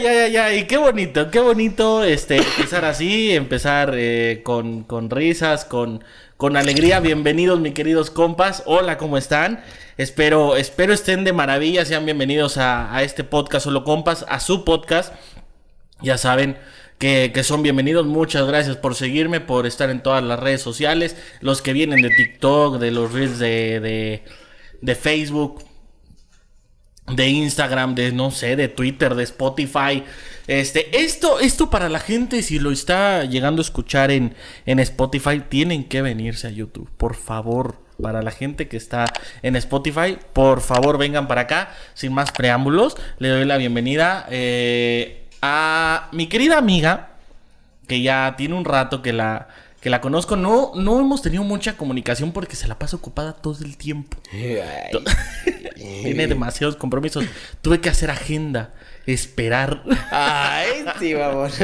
ya, ya, ya. Y qué bonito, qué bonito este, empezar así, empezar eh, con, risas, con, con alegría. Bienvenidos, mis queridos compas. Hola, ¿cómo están? Espero, espero estén de maravilla. Sean bienvenidos a, este podcast Solo Compas, a su podcast. Ya saben, que, son bienvenidos. Muchas gracias por seguirme, por estar en todas las redes sociales. Los que vienen de TikTok, de los reels de, de, de Facebook de Instagram, de no sé, de Twitter, de Spotify. Este, esto, esto para la gente, si lo está llegando a escuchar en, en Spotify, tienen que venirse a YouTube, por favor. Para la gente que está en Spotify, por favor vengan para acá. Sin más preámbulos, le doy la bienvenida eh, a mi querida amiga, que ya tiene un rato que la, que la conozco, no, no hemos tenido mucha comunicación porque se la pasa ocupada todo el tiempo. Tiene demasiados compromisos. Tuve que hacer agenda, esperar. Ay, sí, vamos.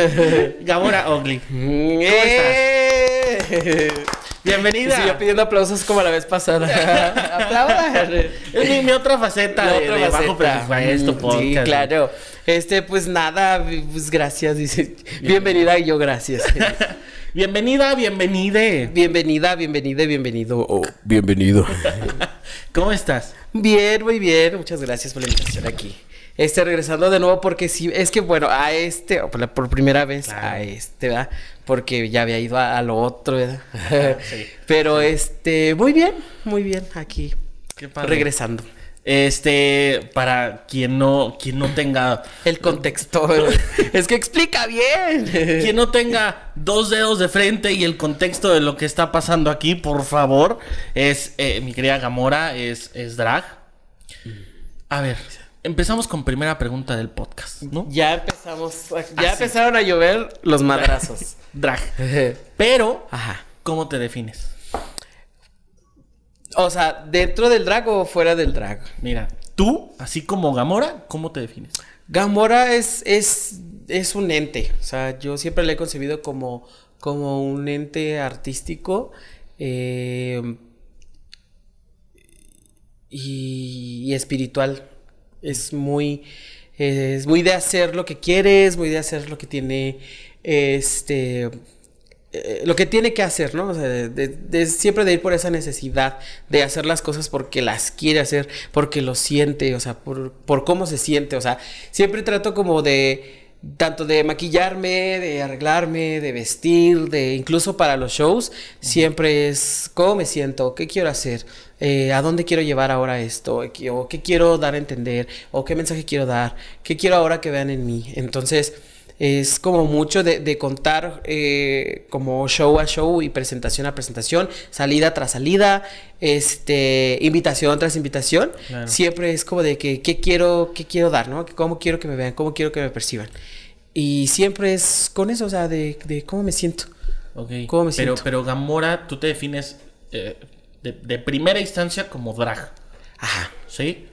Gamora ¿Cómo eh. estás? Bienvenida. yo pidiendo aplausos como la vez pasada. Aplaudan. Es mi, otra faceta de, otra esto, mm, Sí, claro. Este, pues nada, pues gracias. Dice. Bienvenida y yo gracias. Bienvenida, bienvenide. Bienvenida, bienvenide, bienvenido oh, bienvenido. ¿Cómo estás? Bien, muy bien. Muchas gracias por la invitación aquí. Este, regresando de nuevo, porque sí, es que bueno, a este, por, primera vez a este, ¿verdad? Porque ya había ido a, lo otro, ¿verdad? Sí, Pero este, muy bien, muy bien, aquí. Qué Regresando. Este, para quien no, quien no tenga. El contexto. es que explica bien. quien no tenga dos dedos de frente y el contexto de lo que está pasando aquí, por favor. Es eh, mi querida Gamora, es, es drag. A ver. Empezamos con primera pregunta del podcast, ¿no? Ya empezamos. Ya ah, empezaron a llover los madrazos. drag. Pero, Ajá. ¿cómo te defines? O sea, ¿dentro del drag o fuera del drag? Mira, tú, así como Gamora, ¿cómo te defines? Gamora es, es, es un ente. O sea, yo siempre la he concebido como, como un ente artístico. Eh, y, espiritual. Es muy. Es muy de hacer lo que quieres, muy de hacer lo que tiene. Este eh, lo que tiene que hacer, ¿no? O sea, de, siempre de ir por esa necesidad de hacer las cosas porque las quiere hacer, porque lo siente, o sea, por, por cómo se siente, o sea, siempre trato como de tanto de maquillarme, de arreglarme, de vestir, de incluso para los shows, siempre es cómo me siento, qué quiero hacer, eh, a dónde quiero llevar ahora esto, o qué quiero dar a entender, o qué mensaje quiero dar, qué quiero ahora que vean en mí. Entonces, es como mucho de, de contar eh, como show a show y presentación a presentación, salida tras salida, este, invitación tras invitación. Siempre es como de que, ¿qué quiero, qué quiero dar, no? ¿Cómo quiero que me vean? ¿Cómo quiero que me perciban? Y siempre es con eso, o sea, de, de cómo me siento. Okay. ¿Cómo me pero, siento? Pero Gamora, tú te defines eh, de, de primera instancia como drag. Ajá. ¿Sí?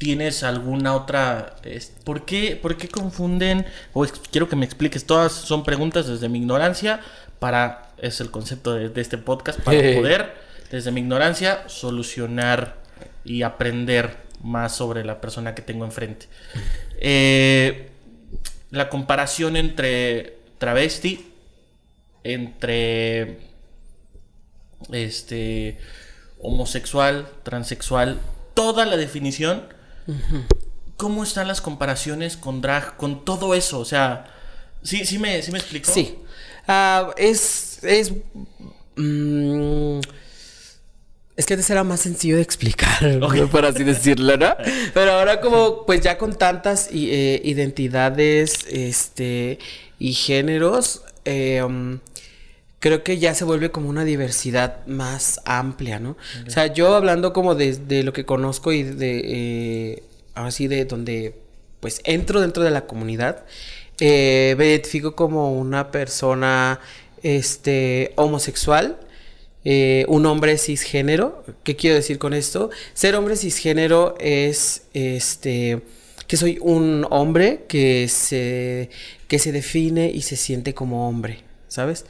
¿Tienes alguna otra? ¿Por qué, confunden? O quiero que me expliques, todas son preguntas desde mi ignorancia para, es el concepto de, este podcast, para poder, desde mi ignorancia, solucionar y aprender más sobre la persona que tengo enfrente. Eh, la comparación entre travesti, entre este homosexual, transexual, toda la definición ¿Cómo están las comparaciones con drag, con todo eso? O sea, ¿sí, sí, me, sí me explico? Sí. Ah, es. es mm, es que antes era más sencillo de explicar, por así decirlo, ¿no? Pero ahora como pues ya con tantas eh, identidades este, y géneros, eh, mm, creo que ya se vuelve como una diversidad más amplia, ¿no? O sea, yo hablando como de, lo que conozco y de, eh, Ahora así de donde, pues, entro dentro de la comunidad, eh, me identifico como una persona, este, homosexual, eh, un hombre cisgénero. ¿Qué quiero decir con esto? Ser hombre cisgénero es, este, que soy un hombre que se, que se define y se siente como hombre. ¿sabes?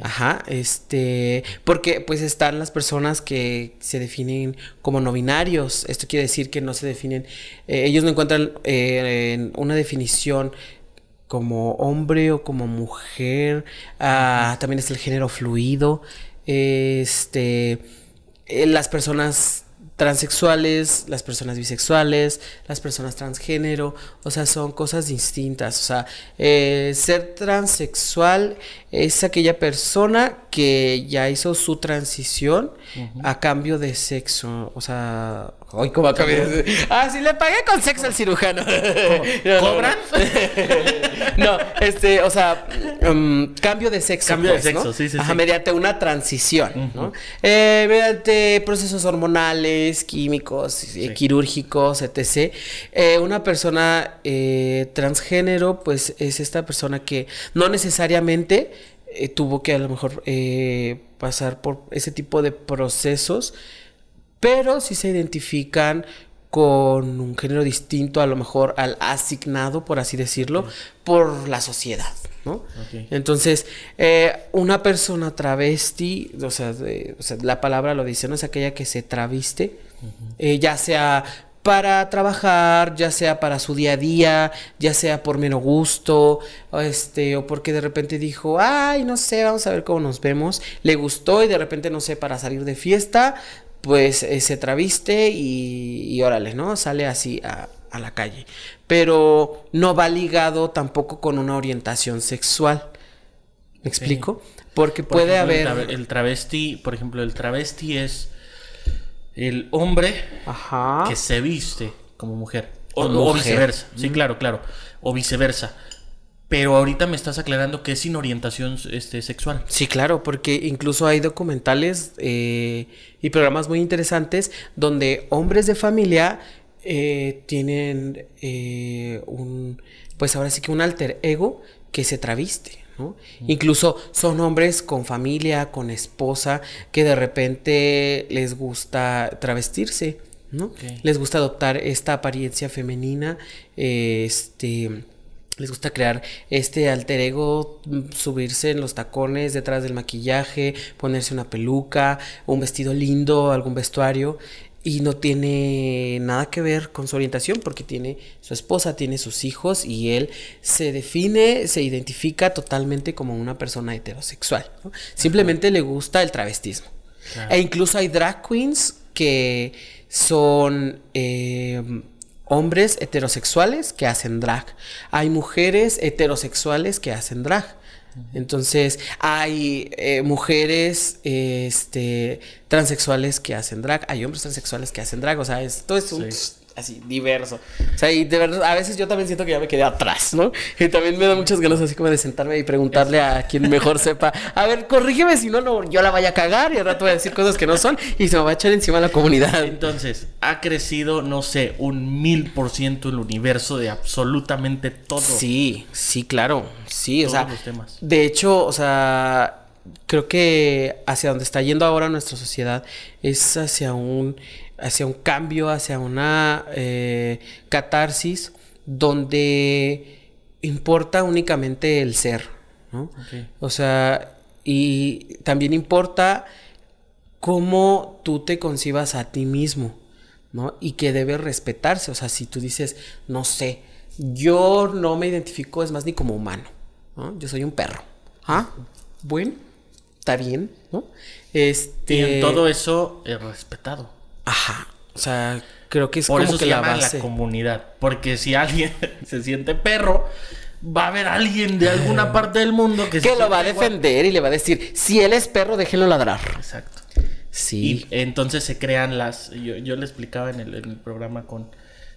Ajá, este, porque pues están las personas que se definen como no binarios, esto quiere decir que no se definen, eh, ellos no encuentran eh, una definición como hombre o como mujer, ah, también es el género fluido, este, eh, las personas transexuales, las personas bisexuales, las personas transgénero, o sea, son cosas distintas. O sea, eh, ser transexual es aquella persona que ya hizo su transición a cambio de sexo, o sea, Ay, cómo de Ah, sí, le pagué con sexo al cirujano. ¿Cobran? No, este, o sea, mm, cambio de sexo. Cambio de pues, sexo, sí, sí, Mediante una transición, ¿no? Eh, mediante procesos hormonales, químicos, eh, quirúrgicos, etc. Eh, una persona transgénero, pues es esta persona que no necesariamente tuvo que a lo mejor pasar por ese tipo de procesos pero si se identifican con un género distinto a lo mejor al asignado, por así decirlo, por la sociedad, ¿no? Entonces, eh, una persona travesti, o sea, la palabra lo dice, ¿no? Es aquella que se traviste, eh, ya sea para trabajar, ya sea para su día a día, ya sea por mero gusto, o este, o porque de repente dijo, ay, no sé, vamos a ver cómo nos vemos, le gustó y de repente, no sé, para salir de fiesta, pues eh, se traviste y, y, órale, ¿no? Sale así a, la calle. Pero no va ligado tampoco con una orientación sexual. ¿Me explico? Porque puede haber... El, travesti, por ejemplo, el travesti es el hombre que se viste como mujer. O, viceversa. Sí, claro, claro. O viceversa pero ahorita me estás aclarando que es sin orientación este, sexual. Sí, claro, porque incluso hay documentales eh, y programas muy interesantes donde hombres de familia eh, tienen eh, un, pues ahora sí que un alter ego que se traviste. ¿no? Incluso son hombres con familia, con esposa, que de repente les gusta travestirse, ¿no? Les gusta adoptar esta apariencia femenina, este les gusta crear este alter ego, mm, subirse en los tacones detrás del maquillaje, ponerse una peluca, un vestido lindo, algún vestuario. Y no tiene nada que ver con su orientación porque tiene su esposa, tiene sus hijos y él se define, se identifica totalmente como una persona heterosexual. Simplemente le gusta el travestismo. E incluso hay drag queens que son eh, hombres heterosexuales que hacen drag, hay mujeres heterosexuales que hacen drag. Entonces, hay eh, mujeres este, transexuales que hacen drag, hay hombres transexuales que hacen drag, o sea, es, todo es un así, diverso. O sea, y de verdad, a veces yo también siento que ya me quedé atrás, ¿no? Y también me da muchas ganas así como de sentarme y preguntarle a quien mejor sepa, a ver, corrígeme si no, yo la vaya a cagar y al rato voy a decir cosas que no son y se me va a echar encima la comunidad. Entonces, ha crecido, no sé, un mil por ciento el universo de absolutamente todo. Sí, sí, claro, sí, o sea, de hecho, o sea, creo que hacia donde está yendo ahora nuestra sociedad es hacia un hacia un cambio, hacia una eh, catarsis donde importa únicamente el ser, ¿no? O sea, y también importa cómo tú te concibas a ti mismo, ¿no? Y que debe respetarse, o sea, si tú dices, no sé, yo no me identifico, es más, ni como humano, ¿no? Yo soy un perro, ¿ah? Bueno, está bien, ¿no? Este... Y en este todo eso es eh, respetado. Ajá. O sea, creo que es Por como eso que se la llama la comunidad. Porque si alguien se siente perro, va a haber alguien de alguna parte del mundo que, que lo va a defender y le va a decir, si él es perro, déjelo ladrar. Exacto. Sí. Y entonces se crean las. Yo, le explicaba en el, programa con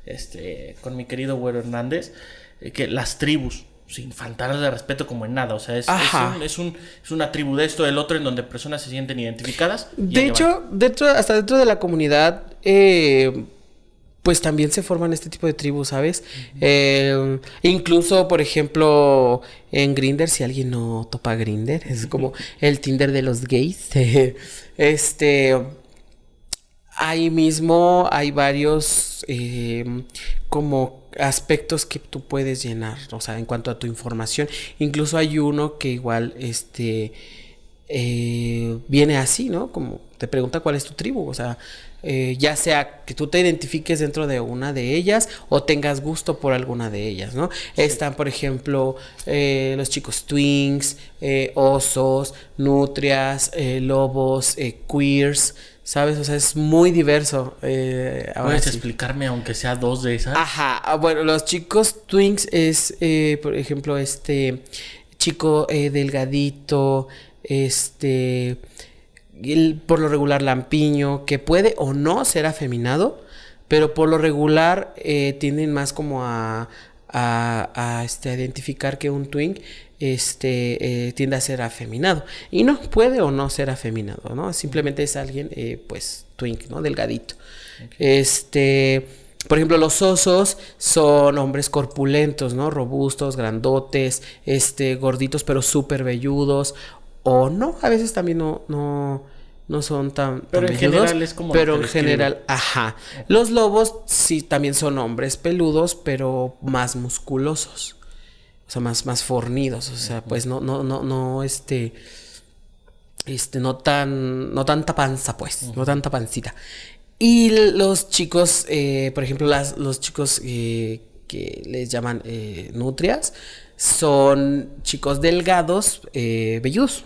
este con mi querido Güero Hernández eh, que las tribus sin faltarle de respeto como en nada. O sea, es, una tribu de esto del otro en donde personas se sienten identificadas. De hecho, dentro, hasta dentro de la comunidad, eh, pues también se forman este tipo de tribus, ¿sabes? Eh, incluso, por ejemplo, en Grinder, si alguien no topa Grinder, es como el Tinder de los gays. este. Ahí mismo hay varios eh, como aspectos que tú puedes llenar, o sea, en cuanto a tu información. Incluso hay uno que igual, este, eh, viene así, ¿no? Como te pregunta cuál es tu tribu, o sea, eh, ya sea que tú te identifiques dentro de una de ellas o tengas gusto por alguna de ellas, ¿no? Están, por ejemplo, eh, los chicos twins, osos, nutrias, lobos, queers, ¿Sabes? O sea, es muy diverso. Eh, ahora ¿Puedes explicarme aunque sea dos de esas? Ajá. Ah, bueno, los chicos Twinks es, eh, por ejemplo, este chico eh, delgadito, este, por lo regular lampiño, que puede o no ser afeminado, pero por lo regular eh, tienden más como a, a, a, este, identificar que un twink este, eh, tiende a ser afeminado. Y no puede o no ser afeminado, ¿no? Simplemente es alguien, eh, pues, twink, ¿no? Delgadito. Este, por ejemplo, los osos son hombres corpulentos, ¿no? Robustos, grandotes, este, gorditos, pero súper velludos. O no, a veces también no, no, no son tan, pero en general como pero en general ajá los lobos sí también son hombres peludos pero más musculosos o sea, más, más fornidos, o sea, pues no, no, no, no, este, este, no tan, no tanta panza, pues, no tanta pancita. Y los chicos, eh, por ejemplo, las, los chicos eh, que les llaman eh, nutrias, son chicos delgados, velludos.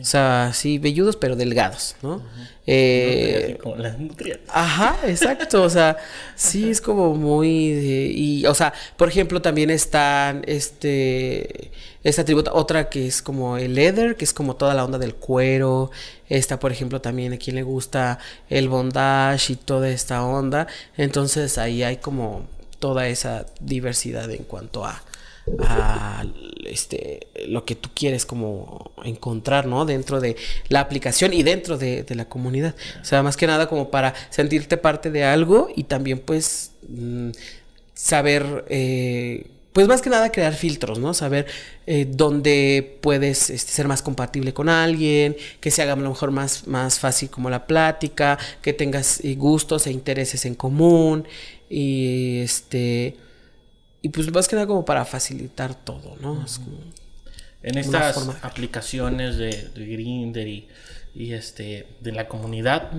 O sea, sí, velludos pero delgados, ¿no? Eh, como las nutrias. Ajá, exacto. o sea, sí es como muy. y, o sea, por ejemplo, también están este. Esta tributa, otra que es como el leather, que es como toda la onda del cuero. Esta, por ejemplo, también a quien le gusta el bondage y toda esta onda. Entonces ahí hay como toda esa diversidad en cuanto a a este, lo que tú quieres como encontrar, ¿no? Dentro de la aplicación y dentro de, la comunidad. O sea, más que nada como para sentirte parte de algo y también pues mm, saber... Eh, pues más que nada crear filtros, ¿no? Saber eh, dónde puedes este, ser más compatible con alguien, que se haga a lo mejor más, más fácil como la plática, que tengas eh, gustos e intereses en común y este y pues más que nada como para facilitar todo, ¿no? en estas aplicaciones de, de Grindr y, este, de la comunidad,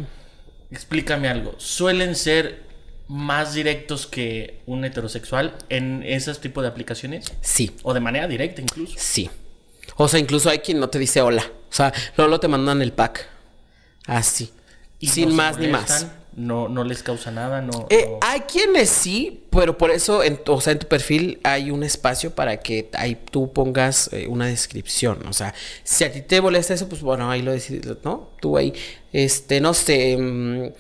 explícame algo. ¿Suelen ser más directos que un heterosexual en esos tipos de aplicaciones? Sí. ¿O de manera directa incluso? Sí. O sea, incluso hay quien no te dice hola. O sea, luego te mandan el pack. Así. ¿Y Sin más ni más no, no les causa nada, no, eh, Hay quienes sí, pero por eso, en, o sea, en tu perfil hay un espacio para que ahí tú pongas eh, una descripción, o sea, si a ti te molesta eso, pues bueno, ahí lo decides, ¿no? Tú ahí, este, no sé... Mm,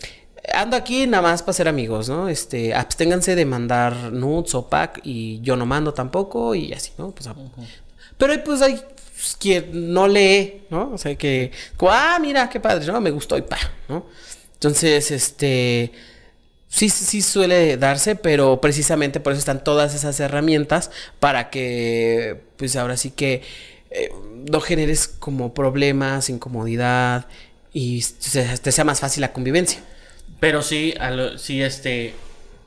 ando aquí nada más para ser amigos, ¿no? Este, absténganse de mandar nudes o pack y yo no mando tampoco y así, ¿no? Pues, ah, Pero pues hay quien no lee, ¿no? O sea que, ah, mira, qué padre, ¿no? Me gustó y pa, ¿no? Entonces, este, sí, sí suele darse, pero precisamente por eso están todas esas herramientas para que, pues ahora sí que eh, no generes como problemas, incomodidad y te sea más fácil la convivencia. Pero sí, si este,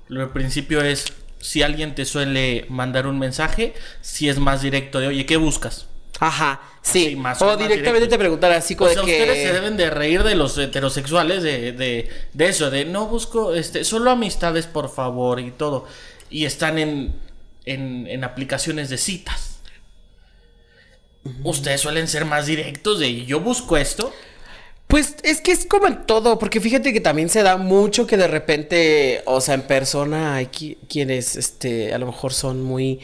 lo principio es si alguien te suele mandar un mensaje, si es más directo de, oye, ¿qué buscas? Ajá, sí. o, directamente te preguntar así como o sea, que... ustedes se deben de reír de los heterosexuales de, de, de, eso, de no busco, este, solo amistades por favor y todo. Y están en, en, aplicaciones de citas. Ustedes suelen ser más directos de yo busco esto. Pues es que es como en todo, porque fíjate que también se da mucho que de repente, o sea, en persona hay quienes, este, a lo mejor son muy,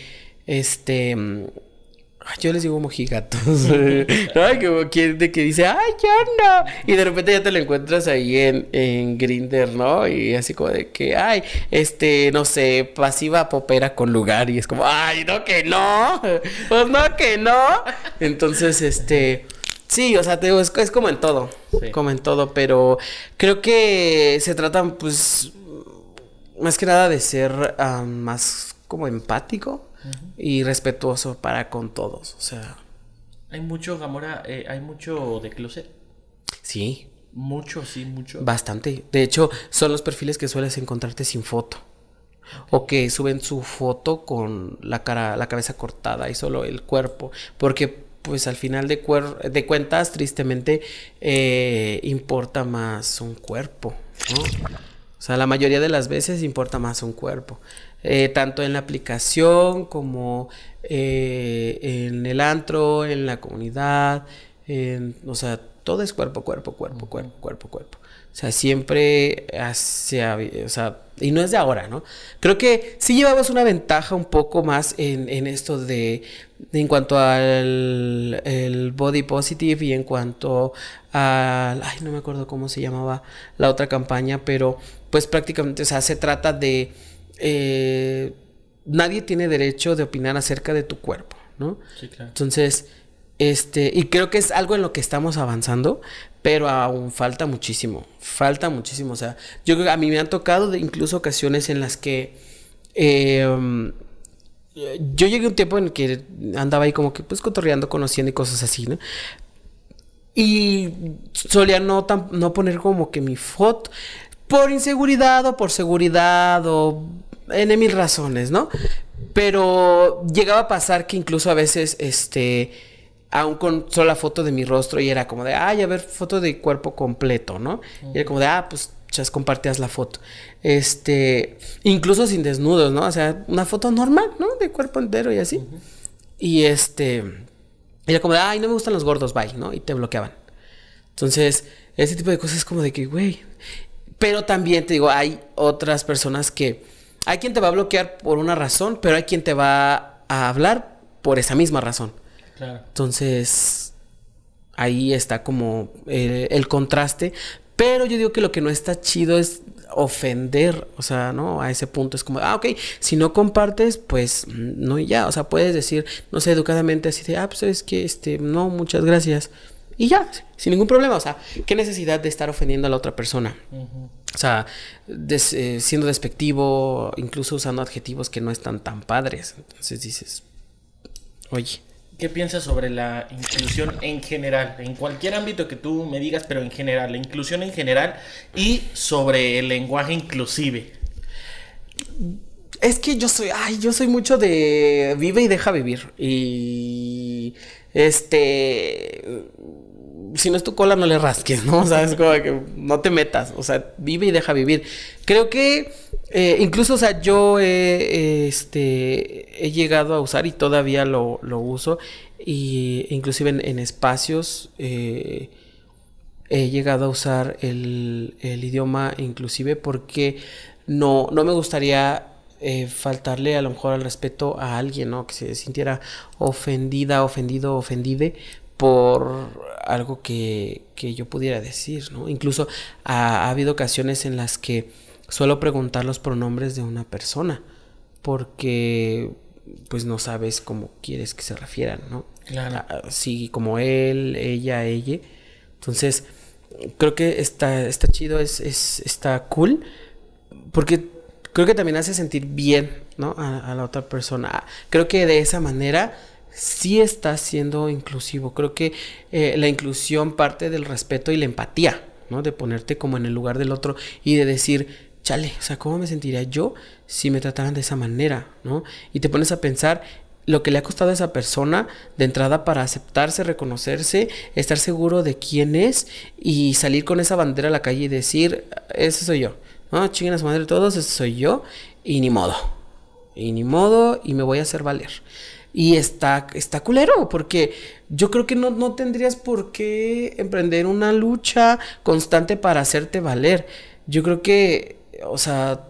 este Ah, yo les digo mojigatos. ¿No? Que, de que dice, ¡ay, yo no! Y de repente ya te lo encuentras ahí en, en Grinder, ¿no? Y así como de que, ¡ay! Este, no sé, pasiva popera con lugar. Y es como, ¡ay, no que no! ¡Pues no que no! Entonces, este. Sí, o sea, te digo, es, como en todo. Como en todo, pero creo que se tratan, pues. Más que nada de ser ah, más como empático y respetuoso para con todos. O sea. Hay mucho, Gamora, eh, hay mucho de closet. Sí. Mucho, sí, mucho. Bastante. De hecho, son los perfiles que sueles encontrarte sin foto. O que suben su foto con la cara, la cabeza cortada y solo el cuerpo. Porque, pues al final de, de cuentas, tristemente, eh, importa más un cuerpo. O sea, la mayoría de las veces importa más un cuerpo. Eh, tanto en la aplicación como eh, en el antro, en la comunidad, en, o sea, todo es cuerpo, cuerpo, cuerpo, cuerpo, cuerpo, cuerpo. O sea, siempre hacia, o sea, y no es de ahora, ¿no? Creo que sí llevamos una ventaja un poco más en, en esto de, en cuanto al el body positive y en cuanto al, ay, no me acuerdo cómo se llamaba la otra campaña, pero pues prácticamente, o sea, se trata de eh, nadie tiene derecho de opinar acerca de tu cuerpo, ¿no? Sí, claro. Entonces, este, y creo que es algo en lo que estamos avanzando, pero aún falta muchísimo, falta muchísimo. O sea, yo a mí me han tocado incluso ocasiones en las que em, yo llegué a un tiempo en que andaba ahí como que pues cotorreando, conociendo y cosas así, ¿no? Y solía no, no poner como que mi foto por inseguridad o por seguridad o en mil razones, ¿no? Pero llegaba a pasar que incluso a veces, este, aún con sola foto de mi rostro y era como de, ay, a ver, foto de cuerpo completo, ¿no? Y era como de, ah, pues ya compartías la foto. Este, incluso sin desnudos, ¿no? O sea, una foto normal, ¿no? De cuerpo entero y así. Y este, era como de, ay, no me gustan los gordos, bye, ¿no? Y te bloqueaban. Entonces, ese tipo de cosas es como de que, güey pero también te digo, hay otras personas que... Hay quien te va a bloquear por una razón, pero hay quien te va a hablar por esa misma razón. Claro. Entonces, ahí está como el, contraste. Pero yo digo que lo que no está chido es ofender, o sea, ¿no? A ese punto es como, ah, ok, si no compartes, pues mm, no, ya, o sea, puedes decir, no sé, educadamente así de, ah, pues es que, este, no, muchas gracias. Y ya, sin ningún problema. O sea, ¿qué necesidad de estar ofendiendo a la otra persona? O sea, eh, siendo despectivo, incluso usando adjetivos que no están tan padres. Entonces dices, oye. ¿Qué piensas sobre la inclusión en general? En cualquier ámbito que tú me digas, pero en general, la inclusión en general y sobre el lenguaje inclusive. Es que yo soy, ay, yo soy mucho de vive y deja vivir. Y este si no es tu cola, no le rasques, ¿no? O sea, es como que no te metas, o sea, vive y deja vivir. Creo que eh, incluso, o sea, yo he, este, he llegado a usar y todavía lo, uso, y, inclusive en, espacios eh, he llegado a usar el, el, idioma inclusive porque no, no me gustaría... Eh, faltarle a lo mejor al respeto a alguien, ¿no? Que se sintiera ofendida, ofendido, ofendide por algo que, yo pudiera decir, ¿no? Incluso ha, habido ocasiones en las que suelo preguntar los pronombres de una persona porque pues no sabes cómo quieres que se refieran, ¿no? Claro. Ah, ah, sí, como él, ella, ella. Entonces, creo que está, está chido, es, es, está cool, porque creo que también hace sentir bien, ¿no? A, a la otra persona. Ah, creo que de esa manera sí está siendo inclusivo. Creo que eh, la inclusión parte del respeto y la empatía, ¿no? De ponerte como en el lugar del otro y de decir, chale, o sea, ¿cómo me sentiría yo si me trataran de esa manera, ¿no? Y te pones a pensar lo que le ha costado a esa persona de entrada para aceptarse, reconocerse, estar seguro de quién es y salir con esa bandera a la calle y decir, ese soy yo. No, chinguen a su madre todos, ese soy yo y ni modo. Y ni modo y me voy a hacer valer. Y está, está culero, porque yo creo que no, tendrías por qué emprender una lucha constante para hacerte valer. Yo creo que, o sea,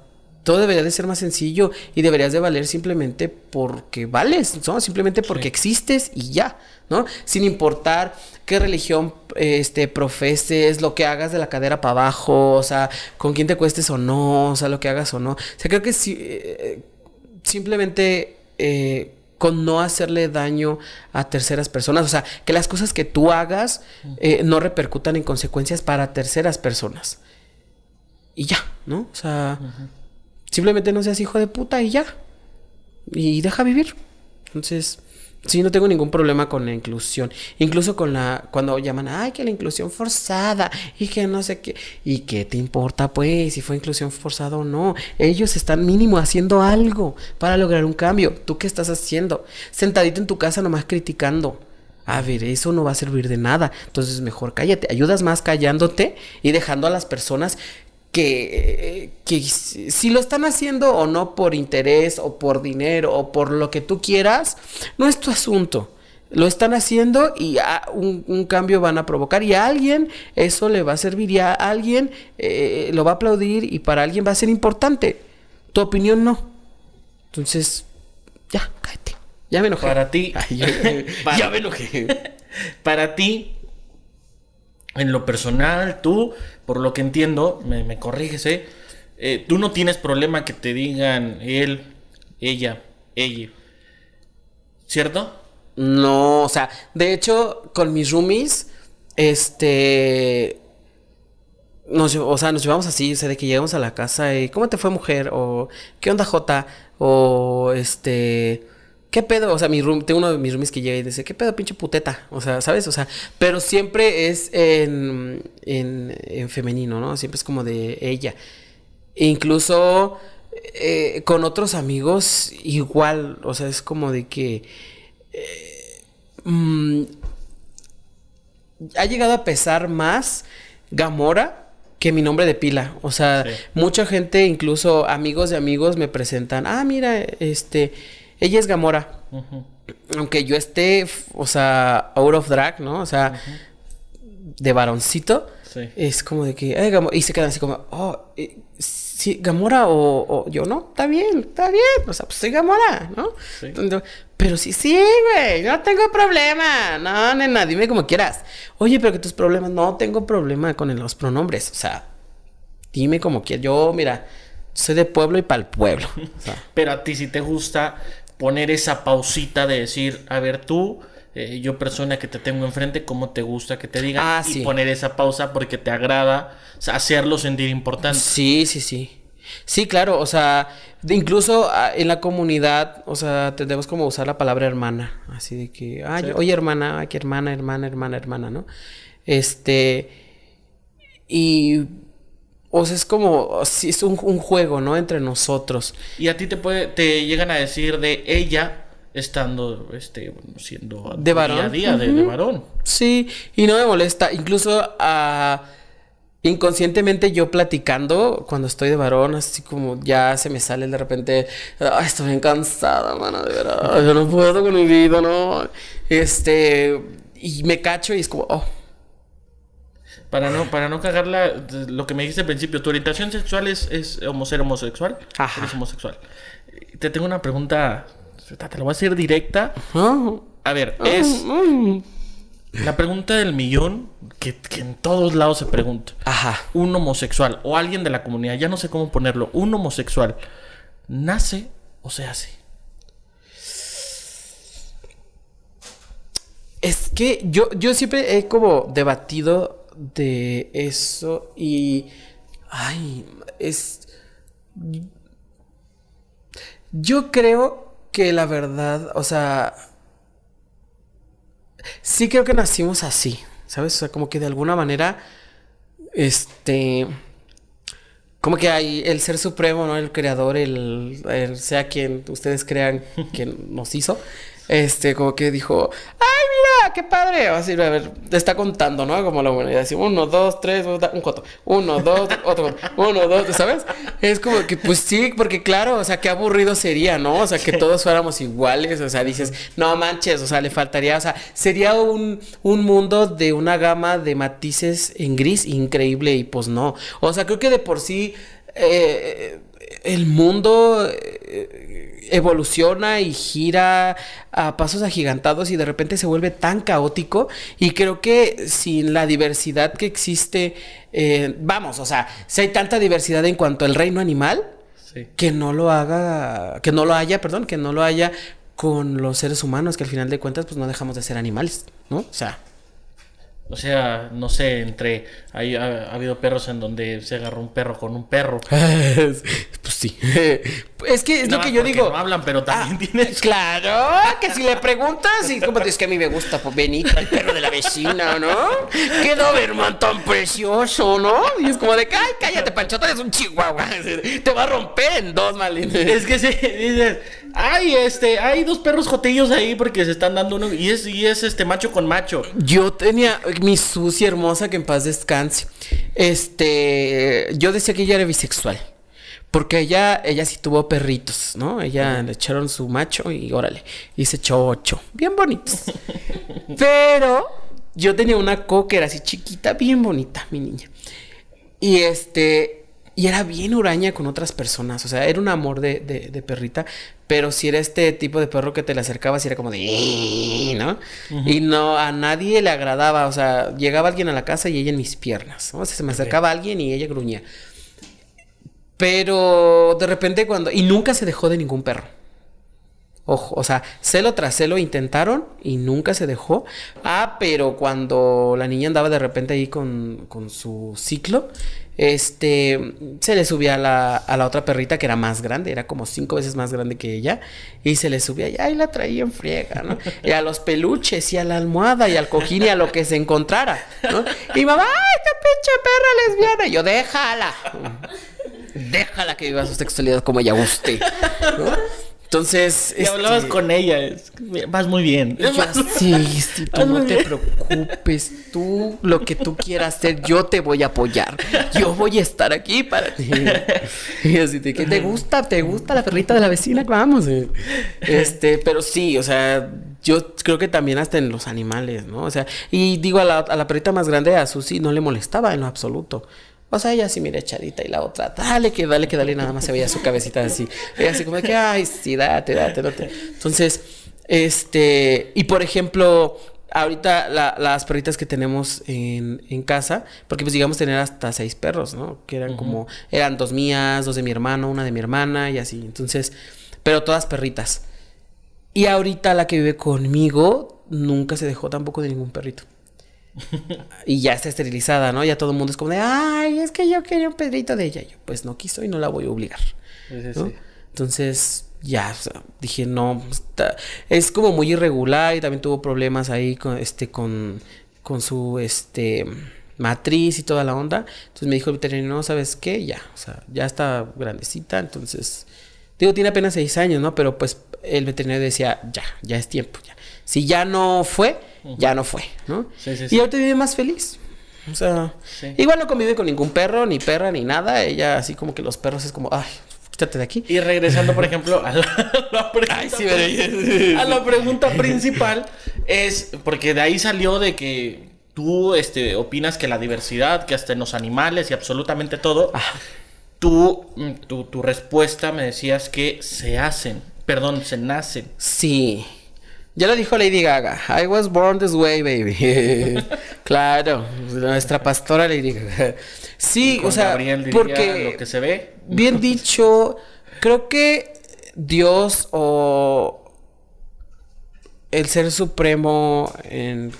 todo debería de ser más sencillo y deberías de valer simplemente porque vales, ¿no? Simplemente porque existes y ya, ¿no? Sin importar qué religión este, profeses, lo que hagas de la cadera para abajo, o sea, con quién te cuestes o no, o sea, lo que hagas o no. O sea, creo que si, eh, simplemente eh, con no hacerle daño a terceras personas. O sea, que las cosas que tú hagas eh, no repercutan en consecuencias para terceras personas. Y ya, ¿no? O sea, simplemente no seas hijo de puta y ya. Y deja vivir. Entonces, Sí, no tengo ningún problema con la inclusión. Incluso con la. Cuando llaman, ay, que la inclusión forzada y que no sé qué. ¿Y qué te importa, pues, si fue inclusión forzada o no? Ellos están mínimo haciendo algo para lograr un cambio. ¿Tú qué estás haciendo? Sentadito en tu casa nomás criticando. A ver, eso no va a servir de nada. Entonces, mejor cállate. Ayudas más callándote y dejando a las personas que, que, si lo están haciendo o no por interés o por dinero o por lo que tú quieras, no es tu asunto. Lo están haciendo y ah, un, cambio van a provocar y a alguien eso le va a servir y a alguien eh, lo va a aplaudir y para alguien va a ser importante. Tu opinión no. Entonces, ya, cállate. Ya me enojé. Para ti. ya me enojé. Para ti, en lo personal, tú, por lo que entiendo, me, me corriges, ¿eh? ¿eh? Tú no tienes problema que te digan él, ella, ella. ¿Cierto? No, o sea, de hecho, con mis roomies, este. Nos, o sea, nos llevamos así, o sea, de que llegamos a la casa y, ¿cómo te fue, mujer? O, ¿qué onda, Jota? O, este ¿qué pedo? O sea, mi room, tengo uno de mis roomies que llega y dice, ¿qué pedo, pinche puteta? O sea, ¿sabes? O sea, pero siempre es en, en, en femenino, ¿no? Siempre es como de ella. E incluso eh, con otros amigos, igual, o sea, es como de que... Eh, mm, ha llegado a pesar más Gamora que mi nombre de pila. O sea, mucha gente, incluso amigos de amigos, me presentan, ah, mira, este ella es Gamora. Aunque yo esté, o sea, out of drag, ¿no? O sea, de varoncito. Sí. Es como de que, Y se quedan así como, oh, eh, sí, Gamora o, yo, no, está bien, está bien. O sea, pues soy Gamora, ¿no? Sí. pero sí, sí, güey, no tengo problema. No, nena, dime como quieras. Oye, pero que tus problemas, no tengo problema con los pronombres. O sea, dime como quieras. Yo, mira, soy de pueblo y para el pueblo. Pero a ti sí te gusta poner esa pausita de decir, a ver tú, eh, yo persona que te tengo enfrente, cómo te gusta que te diga. Ah, y poner esa pausa porque te agrada hacerlo sentir importante. Sí, sí, sí. Sí, claro, o sea, incluso ah, en la comunidad, o sea, tendemos como usar la palabra hermana, así de que, ay, oye hermana, aquí hermana, hermana, hermana, hermana, ¿no? Este, y o sea, es como, si es un, juego, ¿no? Entre nosotros. Y a ti te puede, te llegan a decir de ella estando, este, bueno, siendo de varón. día a día, de, varón. Sí, y no me molesta. Incluso a... Ah, inconscientemente yo platicando cuando estoy de varón, así como ya se me sale de repente, Ay, ah, estoy bien cansada, mano, de verdad, yo no puedo con mi vida, ¿no? Este, y me cacho y es como, oh, para no, para no cagarla, lo que me dijiste al principio, tu orientación sexual es, es ser homosexual. Ajá. homosexual. Eh, te tengo una pregunta, te la voy a hacer directa. A ver, es la pregunta del millón que, que en todos lados se pregunta. Ajá. Un homosexual o alguien de la comunidad, ya no sé cómo ponerlo, un homosexual, ¿nace o se hace? Es que yo, yo siempre he como debatido de eso y... Ay, es... Yo creo que la verdad, o sea... Sí creo que nacimos así, ¿sabes? O sea, como que de alguna manera, este... Como que hay el ser supremo, ¿no? El creador, el, sea quien ustedes crean que nos hizo. Este, como que dijo, ay, qué padre! Así, a ver, te está contando, ¿no? Como la humanidad, así, uno, dos, tres, un joto. uno, dos, otro uno, dos, ¿sabes? Es como que, pues sí, porque claro, o sea, qué aburrido sería, ¿no? O sea, que todos fuéramos iguales, o sea, dices, no manches, o sea, le faltaría, o sea, sería un, mundo de una gama de matices en gris increíble y pues no. O sea, creo que de por sí eh, el mundo... Eh, evoluciona y gira a pasos agigantados y de repente se vuelve tan caótico y creo que sin la diversidad que existe, eh, vamos, o sea, si hay tanta diversidad en cuanto al reino animal, que no lo haga, que no lo haya, perdón, que no lo haya con los seres humanos, que al final de cuentas pues no dejamos de ser animales, ¿no? O sea... O sea, no sé, entre. Hay, ha, habido perros en donde se agarró un perro con un perro. pues sí. Es que es lo que yo digo. hablan, pero también ah, tienes. Claro, que si le preguntas, y como dices que a mí me gusta, pues Benito, el perro de la vecina, ¿no? Qué hermano, tan precioso, ¿no? Y es como de, ay, cállate, Panchota, eres un chihuahua. Te va a romper en dos, malditos. Es que sí, dices. Ay, este, hay dos perros jotillos ahí porque se están dando uno. Y es, y es este macho con macho. Yo tenía mi sucia hermosa que en paz descanse. Este, yo decía que ella era bisexual. Porque ella, ella sí tuvo perritos, ¿no? Ella le echaron su macho y órale. Y se echó ocho. Bien bonitos. Pero yo tenía una era así chiquita, bien bonita, mi niña. Y este, y era bien huraña con otras personas. O sea, era un amor de, perrita. Pero si era este tipo de perro que te le acercabas y era como de... ¿No? Y no, a nadie le agradaba. O sea, llegaba alguien a la casa y ella en mis piernas. O sea, se me acercaba alguien y ella gruñía. Pero de repente cuando... Y nunca se dejó de ningún perro. Ojo, o sea, celo tras celo intentaron y nunca se dejó. Ah, pero cuando la niña andaba de repente ahí con, con su ciclo, este, se le subía a la, a la, otra perrita que era más grande, era como cinco veces más grande que ella, y se le subía y ahí la traía en friega, ¿no? Y a los peluches y a la almohada y al cojín y a lo que se encontrara, ¿no? Y mamá, ¡ay, esta pinche perra lesbiana! Y yo, déjala, déjala que viva su sexualidad como ella guste, ¿no? Entonces. Y hablabas este, con ella. Vas muy bien. sí, sí, no te preocupes. Tú, lo que tú quieras hacer, yo te voy a apoyar. Yo voy a estar aquí para ti. Y así que te gusta, te gusta la perrita de la vecina, vamos. Eh. Este, pero sí, o sea, yo creo que también hasta en los animales, ¿no? O sea, y digo, a la, a la perrita más grande, a Susi, no le molestaba en lo absoluto. O sea, ella así, mira, echadita y la otra, dale, que dale, que dale, nada más se veía su cabecita así. Ella así como de que, ay, sí, date, date, date. Entonces, este, y por ejemplo, ahorita las perritas que tenemos en, casa, porque pues digamos tener hasta seis perros, ¿no? Que eran como, eran dos mías, dos de mi hermano, una de mi hermana y así. Entonces, pero todas perritas. Y ahorita la que vive conmigo nunca se dejó tampoco de ningún perrito. y ya está esterilizada, ¿no? Ya todo el mundo es como de, ay, es que yo quería un pedrito de ella. Yo, pues no quiso y no la voy a obligar. Entonces, ya dije, no, es como muy irregular y también tuvo problemas ahí con, este, con, con su, este matriz y toda la onda. Entonces me dijo el veterinario, no, ¿sabes qué? Ya, o sea, ya está grandecita, entonces... Digo, tiene apenas seis años, ¿no? Pero pues el veterinario decía, ya, ya es tiempo, ya si ya no fue, ya no fue, ¿no? Sí, sí, vive más feliz. O sea, igual no convive con ningún perro, ni perra, ni nada. Ella así como que los perros es como, ay, quítate de aquí. Y regresando, por ejemplo, a la, pregunta, principal, es porque de ahí salió de que tú este, opinas que la diversidad, que hasta en los animales y absolutamente todo, ah. tú, mm, tu, tu respuesta me decías que se hacen, perdón, se nacen. Sí. Ya lo dijo Lady Gaga. I was born this way, baby. claro, nuestra pastora Lady Gaga. Sí, o sea, porque lo que se ve. Bien dicho, creo que Dios o el ser supremo en,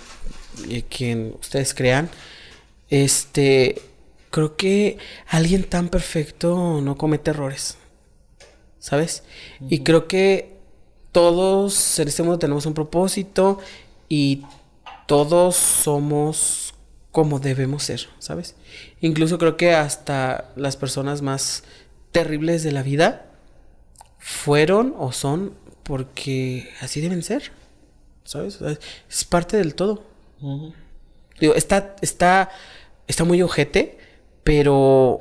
quien ustedes crean, este, creo que alguien tan perfecto no comete errores. ¿Sabes? Y creo que todos en este mundo tenemos un propósito y todos somos como debemos ser, ¿sabes? Incluso creo que hasta las personas más terribles de la vida fueron o son porque así deben ser, ¿sabes? Es parte del todo. Digo, está, está, está muy ojete, pero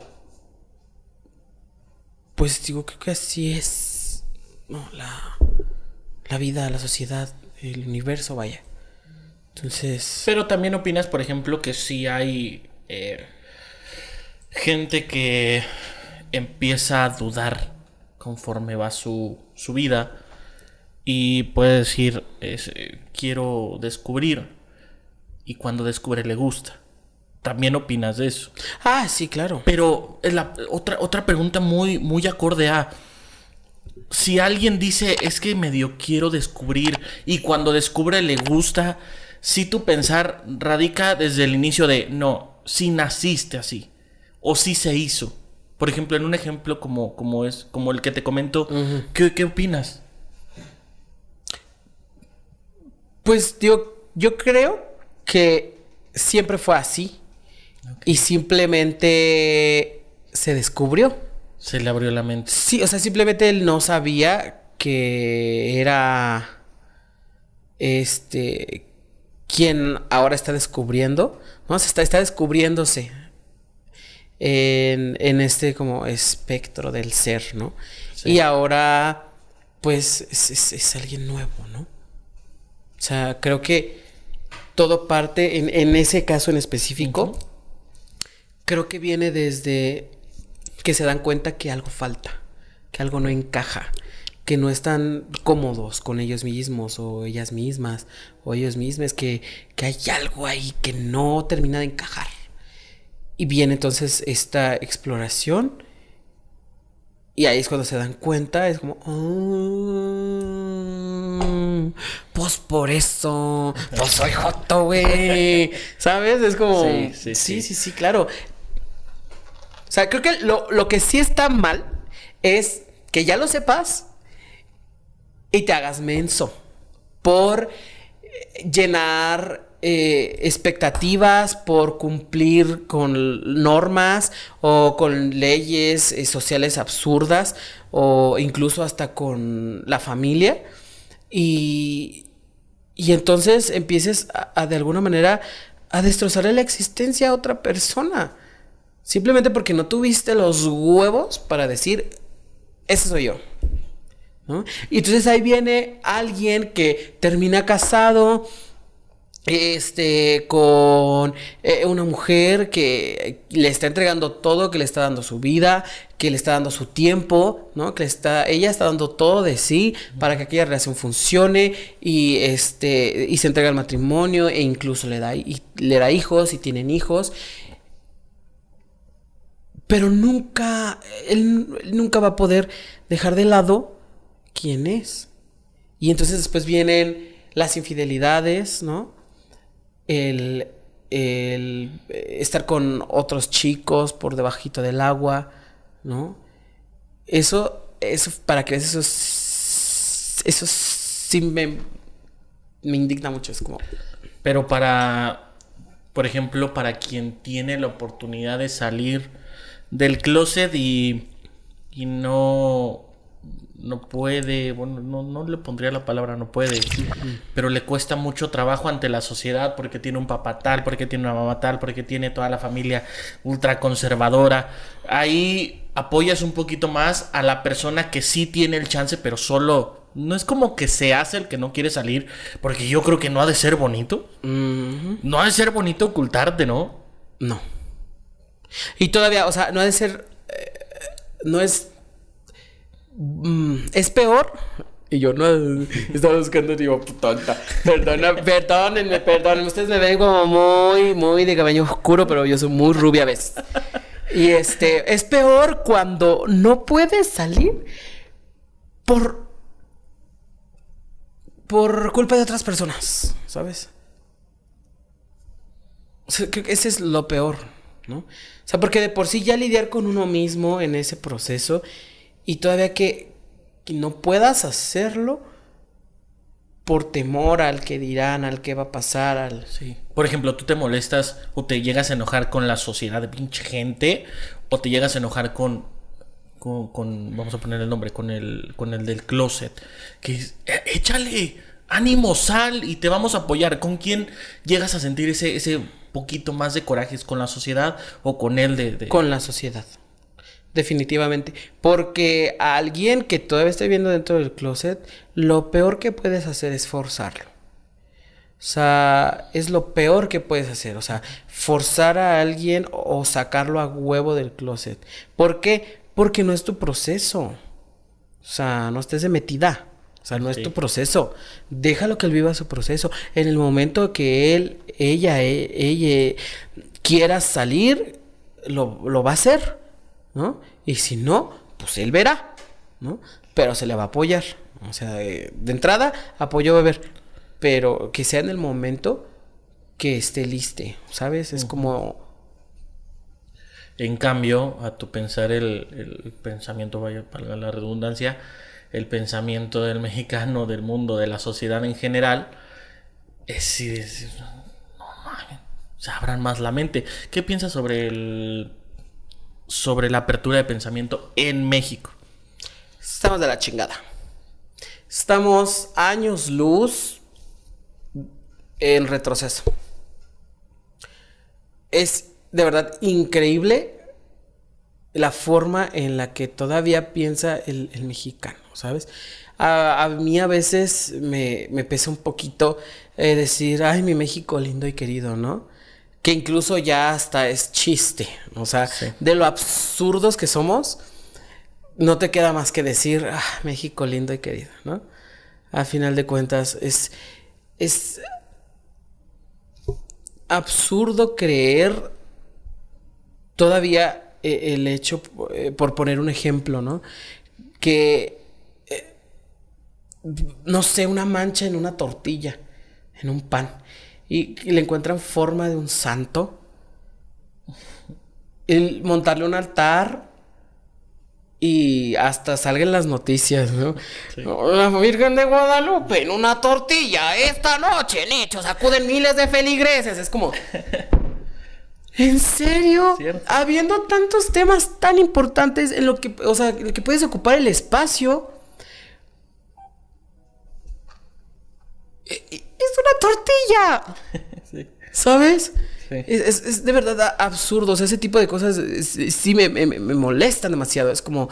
pues digo, que así es. No, la la vida, la sociedad, el universo, vaya. Entonces... Pero también opinas, por ejemplo, que si hay eh, gente que empieza a dudar conforme va su, vida y puede decir, eh, quiero descubrir y cuando descubre le gusta. También opinas de eso. Ah, sí, claro. Pero la, otra, otra pregunta muy, muy acorde a si alguien dice, es que medio quiero descubrir y cuando descubre le gusta, si tu pensar radica desde el inicio de, no, si naciste así o si se hizo. Por ejemplo, en un ejemplo como, como es, como el que te comento, ¿qué, opinas? Pues yo, yo creo que siempre fue así y simplemente se descubrió. Se le abrió la mente. Sí, o sea, simplemente él no sabía que era este quien ahora está descubriendo, ¿no? está, está descubriéndose en, este como espectro del ser, ¿no? Y ahora, pues, es, alguien nuevo, ¿no? O sea, creo que todo parte, en, ese caso en específico, creo que viene desde que se dan cuenta que algo falta, que algo no encaja, que no están cómodos con ellos mismos o ellas mismas o ellos mismos, que, que hay algo ahí que no termina de encajar. Y viene entonces esta exploración. Y ahí es cuando se dan cuenta, es como, mm, pues por eso, pues soy joto, güey. ¿Sabes? Es como, sí sí, sí, claro. O sea, creo que lo, que sí está mal es que ya lo sepas y te hagas menso por eh, llenar eh, expectativas, por cumplir con normas o con leyes eh, sociales absurdas o incluso hasta con la familia. Y, entonces empieces a, de alguna manera a destrozar la existencia a otra persona. Simplemente porque no tuviste los huevos para decir, ese soy yo. ¿No? Y entonces ahí viene alguien que termina casado, este, con eh, una mujer que le está entregando todo, que le está dando su vida, que le está dando su tiempo, ¿no? Que está, ella está dando todo de sí para que aquella relación funcione y este, y se entrega al matrimonio e incluso le da, y, le da hijos y tienen hijos pero nunca, él, nunca va a poder dejar de lado quién es. Y entonces después vienen las infidelidades, ¿no? El, eh, estar con otros chicos por debajito del agua, ¿no? Eso, eso para que eso, eso sí me, me indigna mucho, es como... Pero para, por ejemplo, para quien tiene la oportunidad de salir del closet y, y no, no puede, bueno, no, no, le pondría la palabra no puede, pero le cuesta mucho trabajo ante la sociedad porque tiene un papá tal, porque tiene una mamá tal, porque tiene toda la familia ultra conservadora. Ahí apoyas un poquito más a la persona que sí tiene el chance, pero solo... No es como que se hace el que no quiere salir, porque yo creo que no ha de ser bonito. No ha de ser bonito ocultarte, ¿no? No. Y todavía, o sea, no ha de ser. Eh, no es. Mm, es peor. Y yo no estaba buscando, digo, tonta. Perdona, perdónenme, perdónenme. Ustedes me ven como muy, muy de cabello oscuro, pero yo soy muy rubia a Y este, es peor cuando no puedes salir por. por culpa de otras personas, ¿sabes? que ese es lo peor. ¿no? O sea, porque de por sí ya lidiar con uno mismo en ese proceso y todavía que, no puedas hacerlo por temor al que dirán, al que va a pasar, al... Sí. Por ejemplo, tú te molestas o te llegas a enojar con la sociedad de pinche gente o te llegas a enojar con con, vamos a poner el nombre, con el, con el del closet, que eh, échale, ánimo, sal y te vamos a apoyar. ¿Con quién llegas a sentir ese, poquito más de coraje? ¿Es con la sociedad o con él de, Con la sociedad. Definitivamente. Porque a alguien que todavía esté viendo dentro del closet, lo peor que puedes hacer es forzarlo. O sea, es lo peor que puedes hacer. O sea, forzar a alguien o sacarlo a huevo del closet. ¿Por qué? Porque no es tu proceso. O sea, no estés de metida. O sea, no es tu proceso. Déjalo que él viva su proceso. En el momento que él, ella, e, ella quiera salir, lo, lo va a hacer, ¿no? Y si no, pues él verá, ¿no? Pero se le va a apoyar. O sea, eh, de, entrada, apoyo beber. Pero que sea en el momento que esté liste, ¿sabes? Es como... En cambio, a tu pensar el, el pensamiento, vaya, para la redundancia, el pensamiento del mexicano, del mundo, de la sociedad en general, es, decir, no se abran más la mente. ¿Qué piensas sobre el sobre la apertura de pensamiento en México? Estamos de la chingada. Estamos años luz en retroceso. Es de verdad increíble la forma en la que todavía piensa el mexicano. ¿sabes? A, mí a veces me, pesa un poquito eh, decir, ay, mi México lindo y querido, ¿no? Que incluso ya hasta es chiste, o sea, de lo absurdos que somos, no te queda más que decir, ah, México lindo y querido, ¿no? Al final de cuentas, es, es absurdo creer todavía eh, el hecho, eh, por poner un ejemplo, ¿no? Que no sé, una mancha en una tortilla, en un pan, y, le encuentran forma de un santo. El montarle un altar y hasta salgan las noticias, ¿no? La Virgen de Guadalupe en una tortilla esta noche, en hechos, sacuden miles de feligreses. Es como. ¿En serio? Habiendo tantos temas tan importantes en lo que, o sea, en lo que puedes ocupar el espacio Es una tortilla. ¿Sabes? Es, de verdad absurdo. O sea, ese tipo de cosas sí me, me, molestan demasiado. Es como.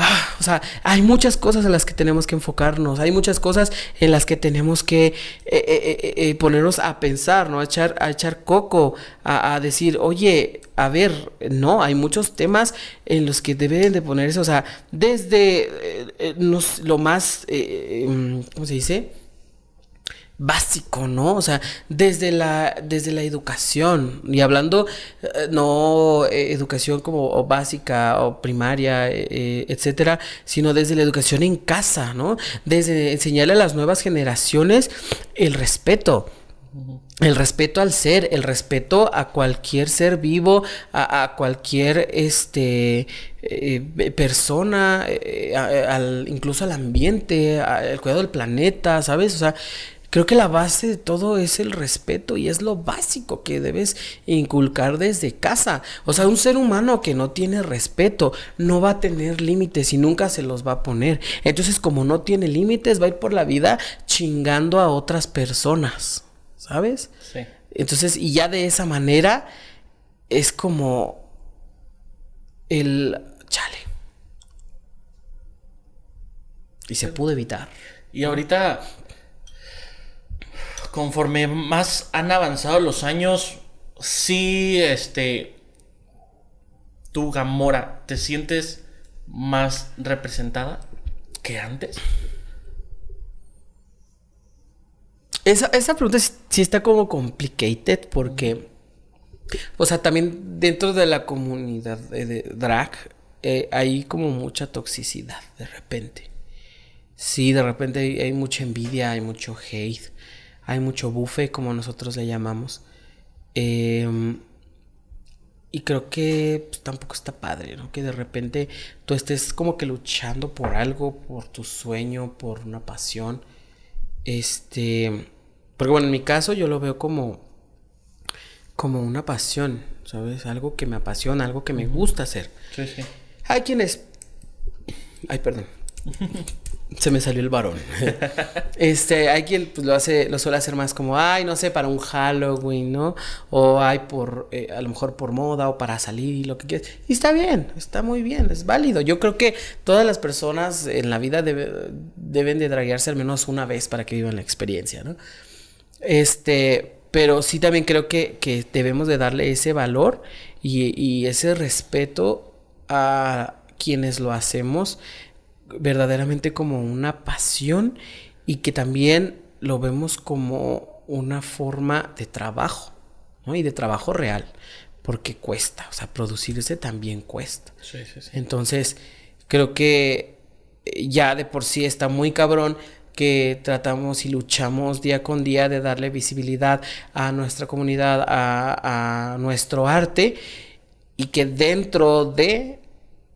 Ah, o sea, hay muchas cosas en las que tenemos que enfocarnos, hay muchas cosas en las que tenemos que eh, eh, eh, ponernos a pensar, ¿no? A echar, a echar coco, a, decir, oye, a ver, no, hay muchos temas en los que deben de ponerse, o sea, desde lo más, mm, ¿cómo se dice? básico, ¿no? O sea, desde la, desde la educación, y hablando, eh, no eh, educación como básica o primaria, eh, etcétera, sino desde la educación en casa, ¿no? Desde enseñarle a las nuevas generaciones el respeto. El respeto al ser, el respeto a cualquier ser vivo, a, cualquier este, persona, al, incluso al ambiente, al cuidado del planeta, ¿sabes? O sea, Creo que la base de todo es el respeto y es lo básico que debes inculcar desde casa. O sea, un ser humano que no tiene respeto no va a tener límites y nunca se los va a poner. Entonces, como no tiene límites, va a ir por la vida chingando a otras personas, ¿sabes? Sí. Entonces, y ya de esa manera es como el chale. Y se pudo evitar. Y ahorita conforme más han avanzado los años, sí, este, tú, Gamora, ¿te sientes más representada que antes? Esa, esa pregunta sí está como complicated porque, o sea, también dentro de la comunidad de, drag eh, hay como mucha toxicidad de repente. Sí, de repente hay mucha envidia, hay mucho hate hay mucho bufe, como nosotros le llamamos. Em, y creo que pues, tampoco está padre, ¿no? Que de repente tú estés como que luchando por algo, por tu sueño, por una pasión. Este. Porque bueno, en mi caso yo lo veo como. como una pasión, ¿sabes? Algo que me apasiona, algo que me gusta hacer. Sí, sí. Hay quienes. Ay, perdón. Se me salió el varón. este, hay quien pues, lo hace, lo suele hacer más como, ay, no sé, para un Halloween, ¿no? O hay por, eh, a lo mejor por moda o para salir y lo que quieras. Y está bien, está muy bien, es válido. Yo creo que todas las personas en la vida deben de draguearse al menos una vez para que vivan la experiencia, ¿no? Este, pero sí también creo que, debemos de darle ese valor y, y ese respeto a quienes lo hacemos verdaderamente como una pasión y que también lo vemos como una forma de trabajo, ¿no? Y de trabajo real, porque cuesta, o sea, producirse también cuesta. Entonces, creo que eh, ya de por sí está muy cabrón que tratamos y luchamos día con día de darle visibilidad a nuestra comunidad, a, a nuestro arte, y que dentro de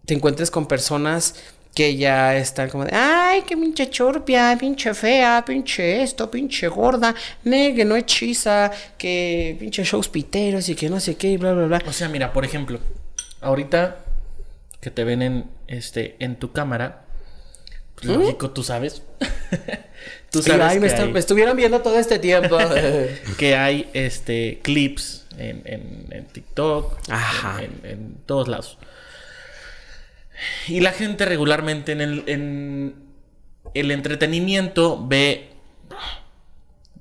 te encuentres con personas que ya están como de, ay, qué pinche chorpia, pinche fea, pinche esto, pinche gorda, ne, que no hechiza, que pinche shows piteros y que no sé qué, bla, bla, bla. O sea, mira, por ejemplo, ahorita que te ven en, este, en tu cámara, pues, ¿Mm? lógico, tú sabes. tú sabes. Ay, me, estuvieron viendo todo este tiempo. que hay, este, clips en, en, en TikTok, Ajá. en todos lados. Y la gente regularmente en el, entretenimiento ve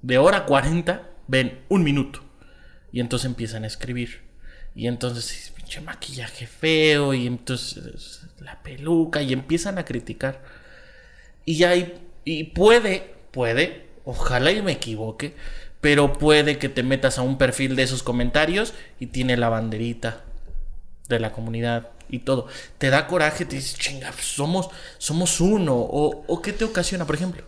de hora 40, ven un minuto. Y entonces empiezan a escribir. Y entonces, pinche maquillaje feo, y entonces la peluca, y empiezan a criticar. Y ya y puede, puede, ojalá y me equivoque, pero puede que te metas a un perfil de esos comentarios y tiene la banderita de la comunidad y todo. Te da coraje, te dices, chinga, pues somos, somos uno. O, ¿O qué te ocasiona, por ejemplo?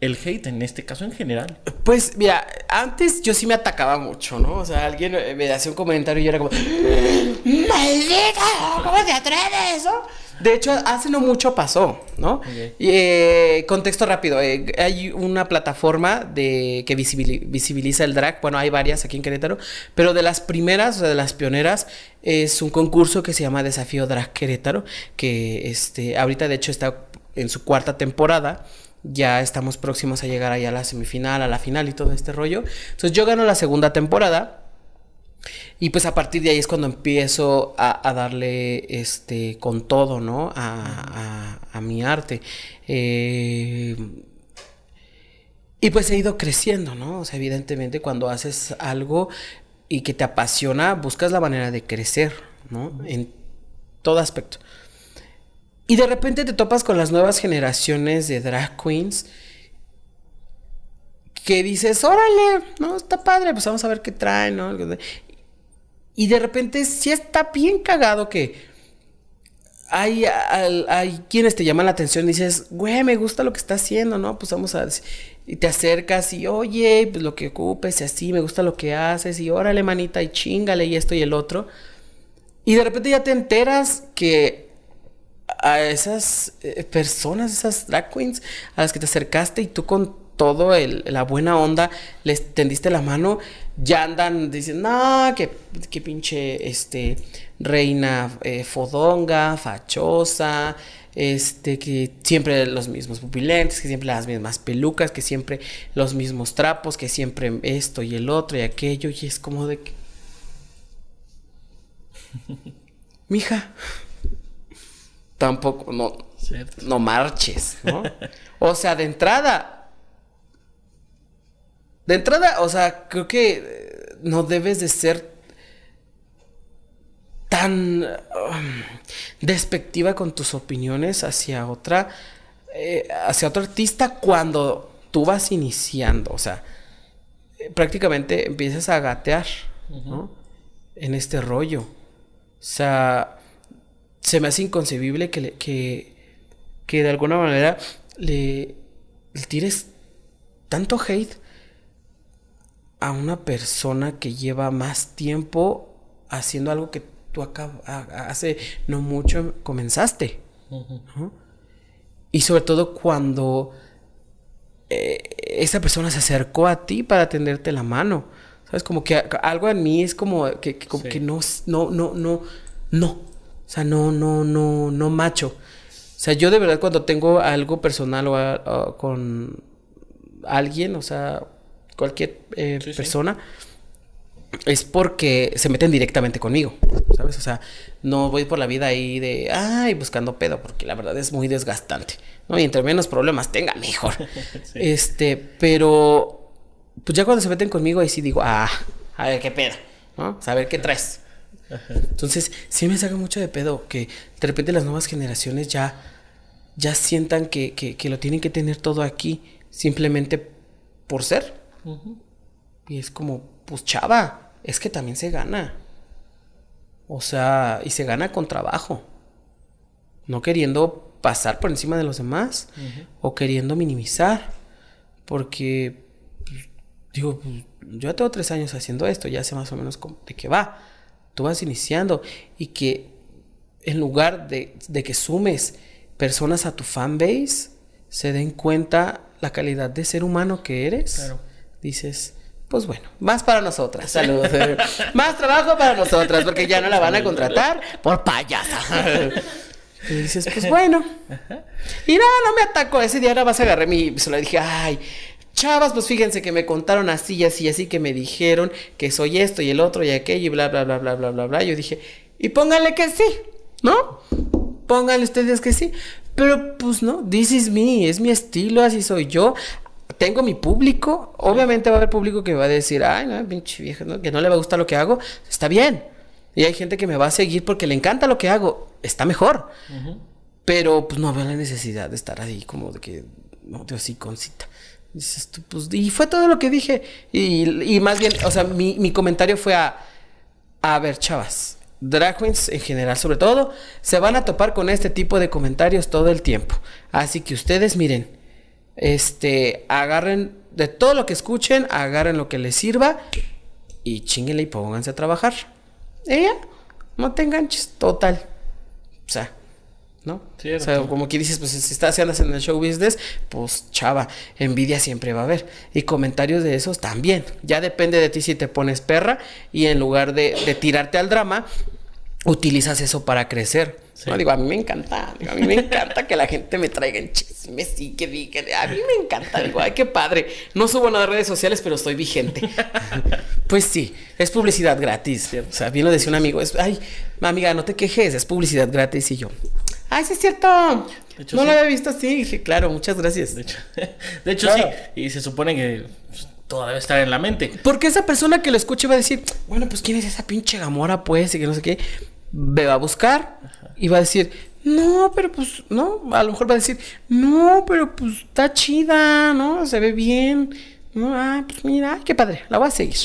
el hate en este caso en general? Pues mira, antes yo sí me atacaba mucho, ¿no? O sea, alguien eh, me hacía un comentario y yo era como, ¡Maldita! ¿Cómo te atreves? eso? De hecho, hace no mucho pasó, ¿no? Y, eh, contexto rápido, eh, hay una plataforma de, que visibiliza el drag, bueno, hay varias aquí en Querétaro, pero de las primeras, o sea, de las pioneras, es un concurso que se llama Desafío Drag Querétaro, que este, ahorita de hecho está en su cuarta temporada ya estamos próximos a llegar ahí a la semifinal, a la final y todo este rollo. Entonces yo gano la segunda temporada. Y pues a partir de ahí es cuando empiezo a, darle este con todo, ¿no? A, mi arte. Eh, y pues he ido creciendo, ¿no? O sea, evidentemente cuando haces algo y que te apasiona, buscas la manera de crecer, ¿no? En todo aspecto. Y de repente te topas con las nuevas generaciones de drag queens que dices, órale, no, está padre, pues vamos a ver qué traen. ¿no? Y de repente sí está bien cagado que hay, hay, quienes te llaman la atención y dices, güey, me gusta lo que está haciendo, ¿no? Pues vamos a... Y te acercas y, oye, pues lo que ocupes y así, me gusta lo que haces y órale, manita, y chingale y esto y el otro. Y de repente ya te enteras que a esas eh, personas, esas drag queens a las que te acercaste y tú con todo la buena onda les tendiste la mano, ya andan diciendo, no, que, qué pinche este, reina eh, fodonga, fachosa, este, que siempre los mismos pupilentes, que siempre las mismas pelucas, que siempre los mismos trapos, que siempre esto y el otro y aquello, y es como de que... Mija tampoco, no, no marches, ¿no? o sea, de entrada, de entrada, o sea, creo que eh, no debes de ser tan um, despectiva con tus opiniones hacia otra, eh, hacia otro artista cuando tú vas iniciando, o sea, eh, prácticamente empiezas a gatear, ¿no? En este rollo. O sea, se me hace inconcebible que, que, que de alguna manera le, le tires tanto hate a una persona que lleva más tiempo haciendo algo que tú hace no mucho comenzaste. Y sobre todo cuando eh, esa persona se acercó a ti para tenderte la mano. ¿Sabes? Como que algo en mí es como que, como que no, no, no, no, no. O sea, no, no, no, no macho. O sea, yo de verdad cuando tengo algo personal o, con alguien, o sea, cualquier eh, persona, es porque se meten directamente conmigo, ¿sabes? O sea, no voy por la vida ahí de, ay, buscando pedo, porque la verdad es muy desgastante, ¿no? Y entre menos problemas tenga, mejor. Este, pero, pues ya cuando se meten conmigo, ahí sí digo, ah, a ver qué pedo, ¿no? Saber qué traes. Entonces, sí me saca mucho de pedo que de repente las nuevas generaciones ya, ya sientan que, lo tienen que tener todo aquí simplemente por ser. Y es como, pues chava, es que también se gana. O sea, y se gana con trabajo. No queriendo pasar por encima de los demás o queriendo minimizar. Porque, pues, digo, pues, yo ya tengo tres años haciendo esto, ya sé más o menos de qué va vas iniciando y que en lugar de, que sumes personas a tu fanbase, se den cuenta la calidad de ser humano que eres. Dices, pues bueno, más para nosotras. Eh. más trabajo para nosotras, porque ya no la van a contratar por payasa. y dices, pues bueno. Y no, no me atacó. Ese día vas a agarré mi. Se lo dije, ay, Chavas, pues fíjense que me contaron así y así y así, que me dijeron que soy esto y el otro y aquello y bla, bla, bla, bla, bla, bla, bla. Yo dije, y pónganle que sí, ¿no? Pónganle ustedes que sí. Pero pues no, this is me, es mi estilo, así soy yo. Tengo mi público, obviamente va a haber público que me va a decir, ay, no, pinche vieja, que no le va a gustar lo que hago, está bien. Y hay gente que me va a seguir porque le encanta lo que hago, está mejor. Pero pues no veo la necesidad de estar ahí como de que, no, de así concita. Pues, y fue todo lo que dije. Y, más bien, o sea, mi, comentario fue a, a ver, chavas, drag queens en general, sobre todo, se van a topar con este tipo de comentarios todo el tiempo. Así que ustedes miren, este, agarren de todo lo que escuchen, agarren lo que les sirva y chinguenle y pónganse a trabajar. Ella, no te enganches, total. O sea, ¿no? O sea, como que dices, pues si estás, haciendo en el show business, pues chava, envidia siempre va a haber. Y comentarios de esos también. Ya depende de ti si te pones perra y en lugar de, tirarte al drama, utilizas eso para crecer. Digo, a mí me encanta, a mí me encanta que la gente me traiga en chismes y que diga, a mí me encanta, digo, ay, qué padre. No subo nada a redes sociales, pero estoy vigente. pues sí, es publicidad gratis. O sea, bien lo decía un amigo, es, ay, amiga, no te quejes, es publicidad gratis y yo. ¡Ay, sí es cierto! no lo había visto así. Sí, claro, muchas gracias. De hecho, sí. Y se supone que pues, todo debe estar en la mente. Porque esa persona que lo escuche va a decir, bueno, pues quién es esa pinche Gamora, pues, y que no sé qué. Me va a buscar y va a decir, no, pero pues, no. A lo mejor va a decir, no, pero pues está chida, ¿no? Se ve bien. Ah, pues mira, qué padre, la voy a seguir.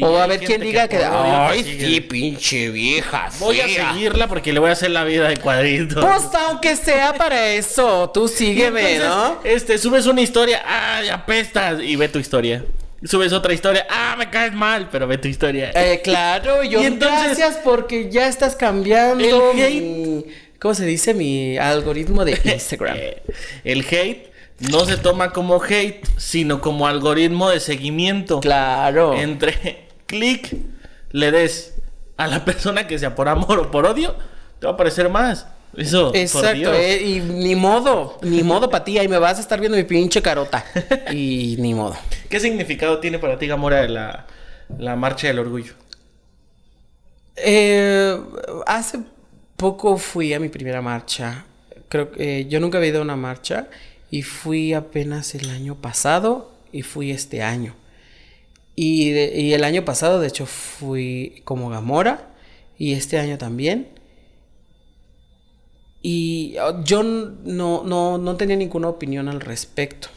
o a ver quién diga que. Ay, sí, pinche vieja. Voy a seguirla porque le voy a hacer la vida de cuadrito. Pues aunque sea para eso, tú sígueme, ¿no? Este, subes una historia, ¡ay, apestas! Y ve tu historia. Subes otra historia, ¡ah, me caes mal! Pero ve tu historia. Eh, claro, yo. Y gracias porque ya estás cambiando el mi. ¿Cómo se dice? Mi algoritmo de Instagram. el hate no se toma como hate, sino como algoritmo de seguimiento. Claro. Entre clic le des a la persona que sea por amor o por odio, te va a aparecer más. Eso. Exacto, eh, y ni modo, ni modo para ti, ahí me vas a estar viendo mi pinche carota. Y ni modo. ¿Qué significado tiene para ti, Gamora, la, la marcha del orgullo? Eh, hace poco fui a mi primera marcha. Creo que eh, yo nunca había ido a una marcha y fui apenas el año pasado y fui este año. Y, el año pasado, de hecho, fui como Gamora. Y este año también. Y ah, yo no, no, tenía ninguna opinión al respecto.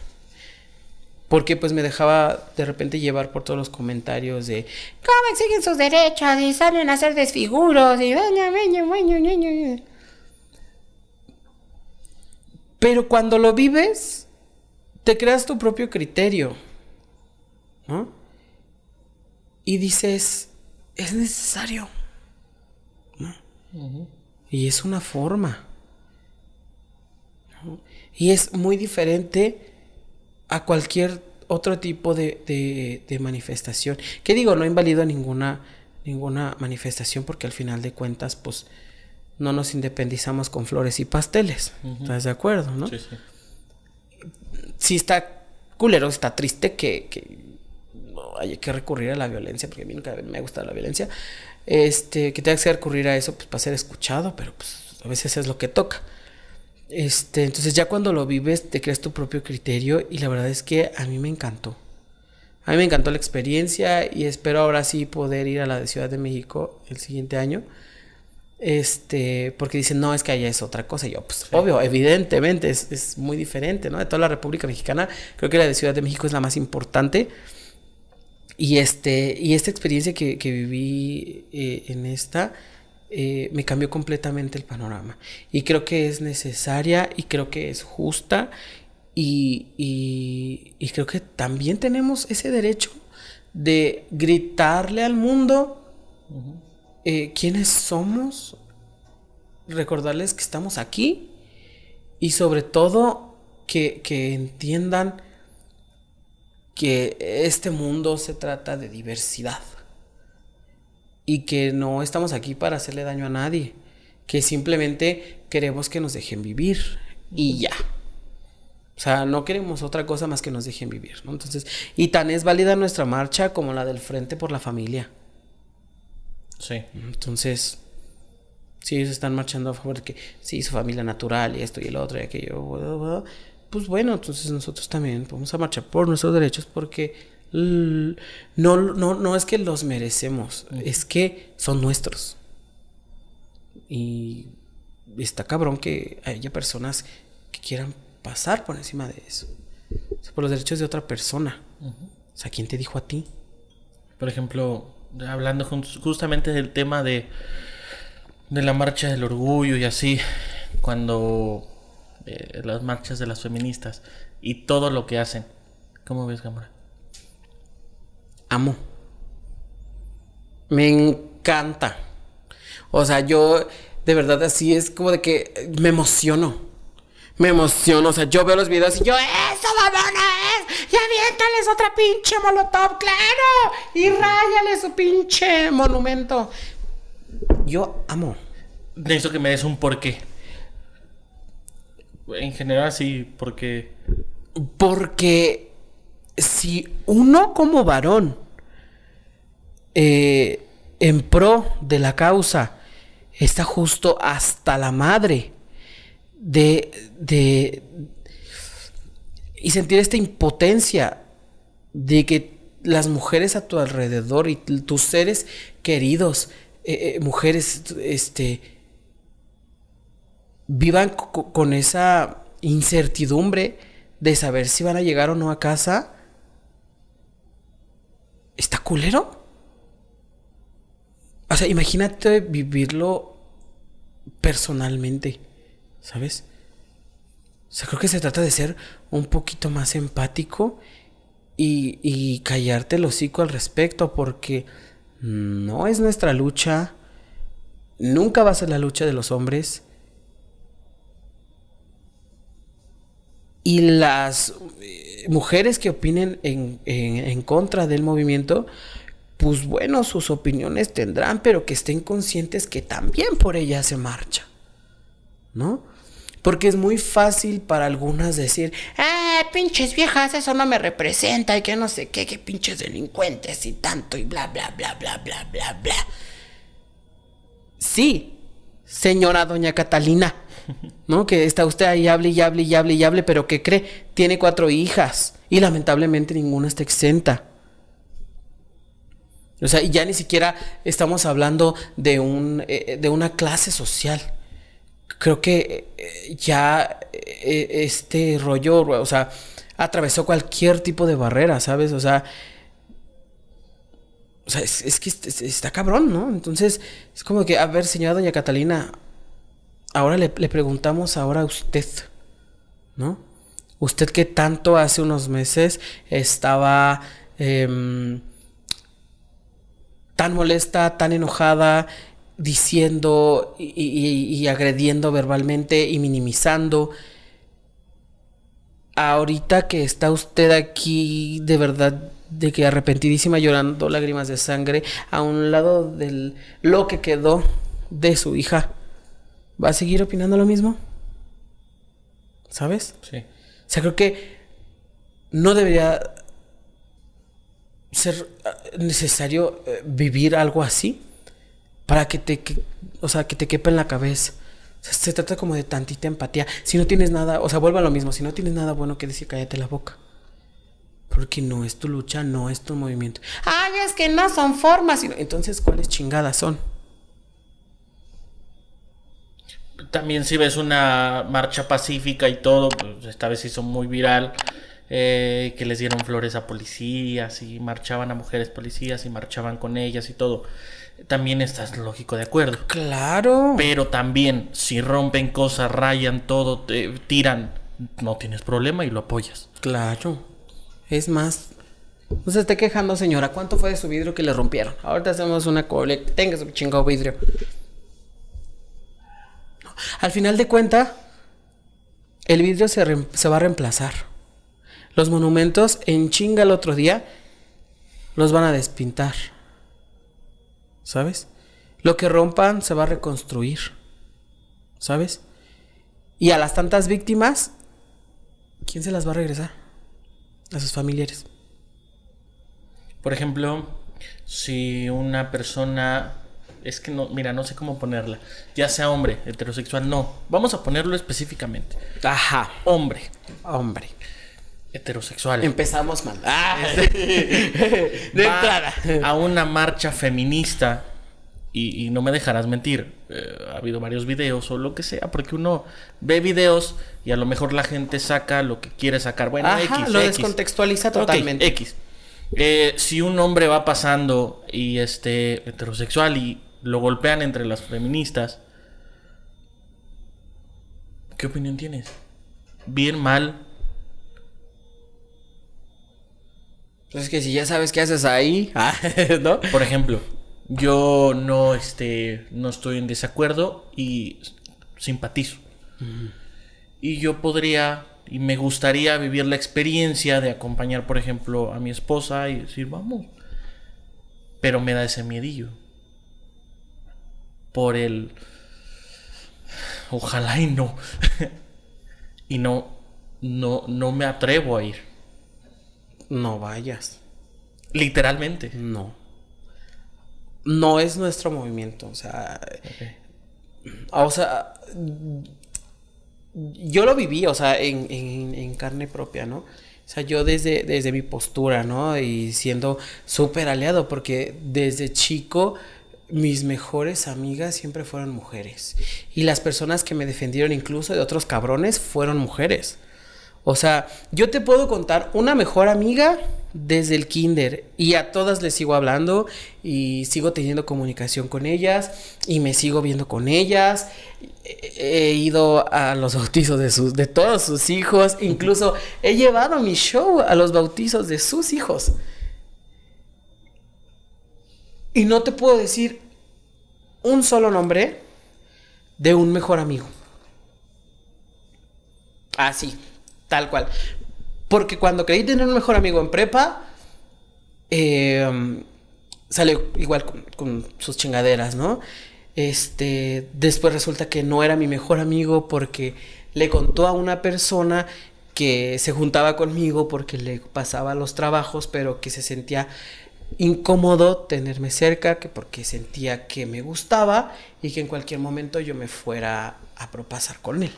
Porque pues me dejaba de repente llevar por todos los comentarios de ¿Cómo siguen sus derechos? Y salen a ser desfiguros. Y... Pero cuando lo vives, te creas tu propio criterio, ¿no? Y dices, es necesario, Y es una forma. Y es muy diferente a cualquier otro tipo de, manifestación. Que digo, no invalido ninguna, ninguna manifestación porque al final de cuentas, pues no nos independizamos con flores y pasteles. ¿Estás de acuerdo, no? Sí, sí. Sí está culero, está triste que, no hay que recurrir a la violencia, porque a mí nunca me ha gustado la violencia. Este, que tengas que recurrir a eso pues, para ser escuchado, pero pues a veces es lo que toca. Este, entonces ya cuando lo vives te creas tu propio criterio y la verdad es que a mí me encantó. A mí me encantó la experiencia y espero ahora sí poder ir a la Ciudad de México el siguiente año. Este, porque dicen, no, es que allá es otra cosa. yo, pues, obvio, evidentemente es, es, muy diferente, ¿no? De toda la República Mexicana, creo que la de Ciudad de México es la más importante. Y, este, y esta experiencia que, que viví eh, en esta eh, me cambió completamente el panorama. Y creo que es necesaria y creo que es justa. Y, y, creo que también tenemos ese derecho de gritarle al mundo eh, quiénes somos, recordarles que estamos aquí y sobre todo que, entiendan que este mundo se trata de diversidad y que no estamos aquí para hacerle daño a nadie, que simplemente queremos que nos dejen vivir y ya. O sea, no queremos otra cosa más que nos dejen vivir, Entonces, y tan es válida nuestra marcha como la del Frente por la Familia. Sí. Entonces, si ellos están marchando a favor de que sí, su familia natural y esto y el otro y aquello, pues bueno, entonces nosotros también vamos a marchar por nuestros derechos porque no, no, no es que los merecemos, es que son nuestros. Y está cabrón que haya personas que quieran pasar por encima de eso. por los derechos de otra persona. O sea, ¿quién te dijo a ti? Por ejemplo, hablando justamente del tema de, la marcha del orgullo y así, cuando eh, las marchas de las feministas y todo lo que hacen. ¿Cómo ves, Gamora? Amo. Me encanta. O sea, yo de verdad así es como de que me emociono. Me emociono. O sea, yo veo los videos y yo, ¡Eso, mamona! ¡Ya aviéntales otra pinche molotov, claro, y ráyale su pinche monumento. Yo amo. Necesito que me des un porqué. En general, sí, porque. Porque si uno como varón, eh, en pro de la causa, está justo hasta la madre de, y sentir esta impotencia de que las mujeres a tu alrededor y tus seres queridos, eh, eh, mujeres, este, vivan con esa incertidumbre de saber si van a llegar o no a casa, está culero. O sea, imagínate vivirlo personalmente, ¿sabes? O sea, creo que se trata de ser un poquito más empático y, callarte el hocico al respecto porque no es nuestra lucha, nunca va a ser la lucha de los hombres. Y las eh, mujeres que opinen en, en, contra del movimiento, pues bueno, sus opiniones tendrán, pero que estén conscientes que también por ella se marcha, ¿no? Porque es muy fácil para algunas decir, ¡eh, pinches viejas! Eso no me representa y que no sé qué, ¡Qué pinches delincuentes y tanto y bla, bla, bla, bla, bla, bla, bla. Sí, señora doña Catalina, ¿no? Que está usted ahí, hable y hable y hable y hable, pero qué cree? Tiene cuatro hijas y lamentablemente ninguna está exenta. O sea, ya ni siquiera estamos hablando de, un, eh, de una clase social creo que eh, ya eh, este rollo, o sea, atravesó cualquier tipo de barrera, ¿sabes? O sea, es, que está cabrón, ¿no? Entonces, es como que, a ver, señora doña Catalina, ahora le, preguntamos ahora a usted, ¿no? Usted que tanto hace unos meses estaba em, tan molesta, tan enojada, diciendo y, agrediendo verbalmente y minimizando. Ahorita que está usted aquí de verdad de que arrepentidísima llorando lágrimas de sangre a un lado de lo que quedó de su hija, ¿va a seguir opinando lo mismo? ¿Sabes? Sí. O sea, creo que no debería ser eh, necesario eh, vivir algo así para que te, o sea, que te quepa en la cabeza. se trata como de tantita empatía. Si no tienes nada, o sea, vuelva a lo mismo, si no tienes nada bueno que decir, cállate la boca. Porque no es tu lucha, no es tu movimiento. Ay, es que no son formas. Entonces, ¿cuáles chingadas son? También si ves una marcha pacífica y todo, pues, esta vez hizo muy viral, eh, que les dieron flores a policías y marchaban a mujeres policías y marchaban con ellas y todo también estás lógico de acuerdo. Claro. Pero también, si rompen cosas, rayan todo, te tiran, no tienes problema y lo apoyas. Claro. Es más. No se esté quejando, señora. ¿Cuánto fue de su vidrio que le rompieron? Ahorita hacemos una colecta. Tenga su chingado vidrio. Al final de cuenta, el vidrio se, se va a reemplazar. Los monumentos en chinga el otro día los van a despintar. ¿sabes? Lo que rompan se va a reconstruir, ¿sabes? Y a las tantas víctimas, ¿quién se las va a regresar? A sus familiares. Por ejemplo, si una persona es que no, mira, no sé cómo ponerla. Ya sea hombre, heterosexual, no. Vamos a ponerlo específicamente. Ajá. Hombre. Hombre heterosexual. Empezamos mal. Ah. Este, de entrada. A una marcha feminista. Y, no me dejarás mentir. Eh, ha habido varios videos o lo que sea. Porque uno ve videos y a lo mejor la gente saca lo que quiere sacar. Bueno, X. Lo descontextualiza totalmente. X. Eh, si un hombre va pasando y este heterosexual y lo golpean entre las feministas. ¿Qué opinión tienes? Bien, mal, es que si ya sabes qué haces ahí, ah, Por ejemplo, yo no, este, no estoy en desacuerdo y simpatizo. Y yo podría y me gustaría vivir la experiencia de acompañar, por ejemplo, a mi esposa y decir, vamos. Pero me da ese miedillo. Por el... Ojalá y no. y no, no, no me atrevo a ir no vayas. Literalmente. No. No es nuestro movimiento. O sea. O sea. Yo lo viví, o sea, en, carne propia, ¿no? O sea, yo desde, desde mi postura, ¿no? Y siendo súper aliado, porque desde chico mis mejores amigas siempre fueron mujeres. Y las personas que me defendieron incluso de otros cabrones fueron mujeres. O sea, yo te puedo contar una mejor amiga desde el kinder y a todas les sigo hablando y sigo teniendo comunicación con ellas y me sigo viendo con ellas. He, ido a los bautizos de, sus, de todos sus hijos, incluso he llevado mi show a los bautizos de sus hijos. Y no te puedo decir un solo nombre de un mejor amigo. Así. sí. Tal cual. Porque cuando creí tener un mejor amigo en prepa, eh, salió igual con, sus chingaderas, ¿no? Este, después resulta que no era mi mejor amigo porque le contó a una persona que se juntaba conmigo porque le pasaba los trabajos, pero que se sentía incómodo tenerme cerca, que porque sentía que me gustaba y que en cualquier momento yo me fuera a propasar con él.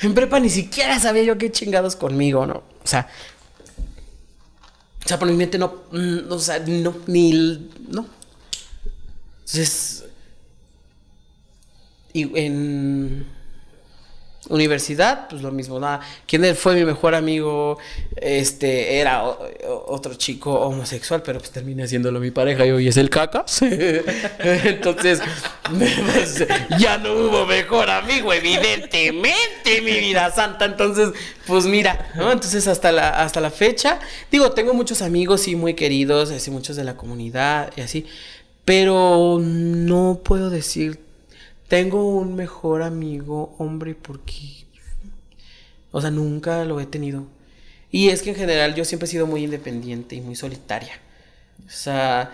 En prepa ni siquiera sabía yo qué chingados conmigo, ¿no? O sea, o sea, por mi mente no, no mm, o sea, no, ni, no. Entonces, y en Universidad, pues lo mismo, nada. ¿Quién fue mi mejor amigo? Este, era otro chico homosexual, pero pues termina haciéndolo mi pareja y hoy es el caca Entonces, pues, ya no hubo mejor amigo, evidentemente, mi vida santa. Entonces, pues mira, ¿no? Entonces, hasta la, hasta la fecha, digo, tengo muchos amigos y muy queridos, así, muchos de la comunidad y así, pero no puedo decir tengo un mejor amigo hombre porque... O sea, nunca lo he tenido. Y es que en general yo siempre he sido muy independiente y muy solitaria. O sea,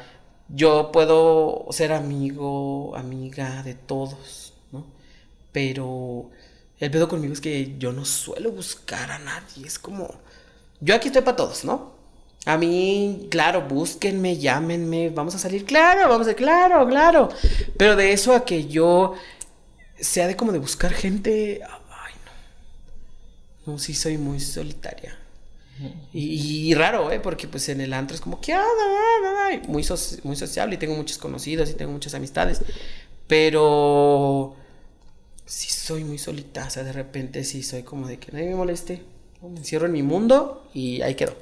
yo puedo ser amigo, amiga de todos, ¿no? Pero el pedo conmigo es que yo no suelo buscar a nadie. Es como, yo aquí estoy para todos, ¿no? A mí, claro, búsquenme, llámenme, vamos a salir, claro, vamos a, claro, claro. Pero de eso a que yo sea de como de buscar gente, ay, no. No, sí soy muy solitaria. Y, raro, ¿eh? Porque pues en el antro es como que, ah, muy, muy sociable y tengo muchos conocidos y tengo muchas amistades. Pero sí soy muy solitaria, o sea, de repente sí soy como de que nadie me moleste. Me encierro en mi mundo y ahí quedo.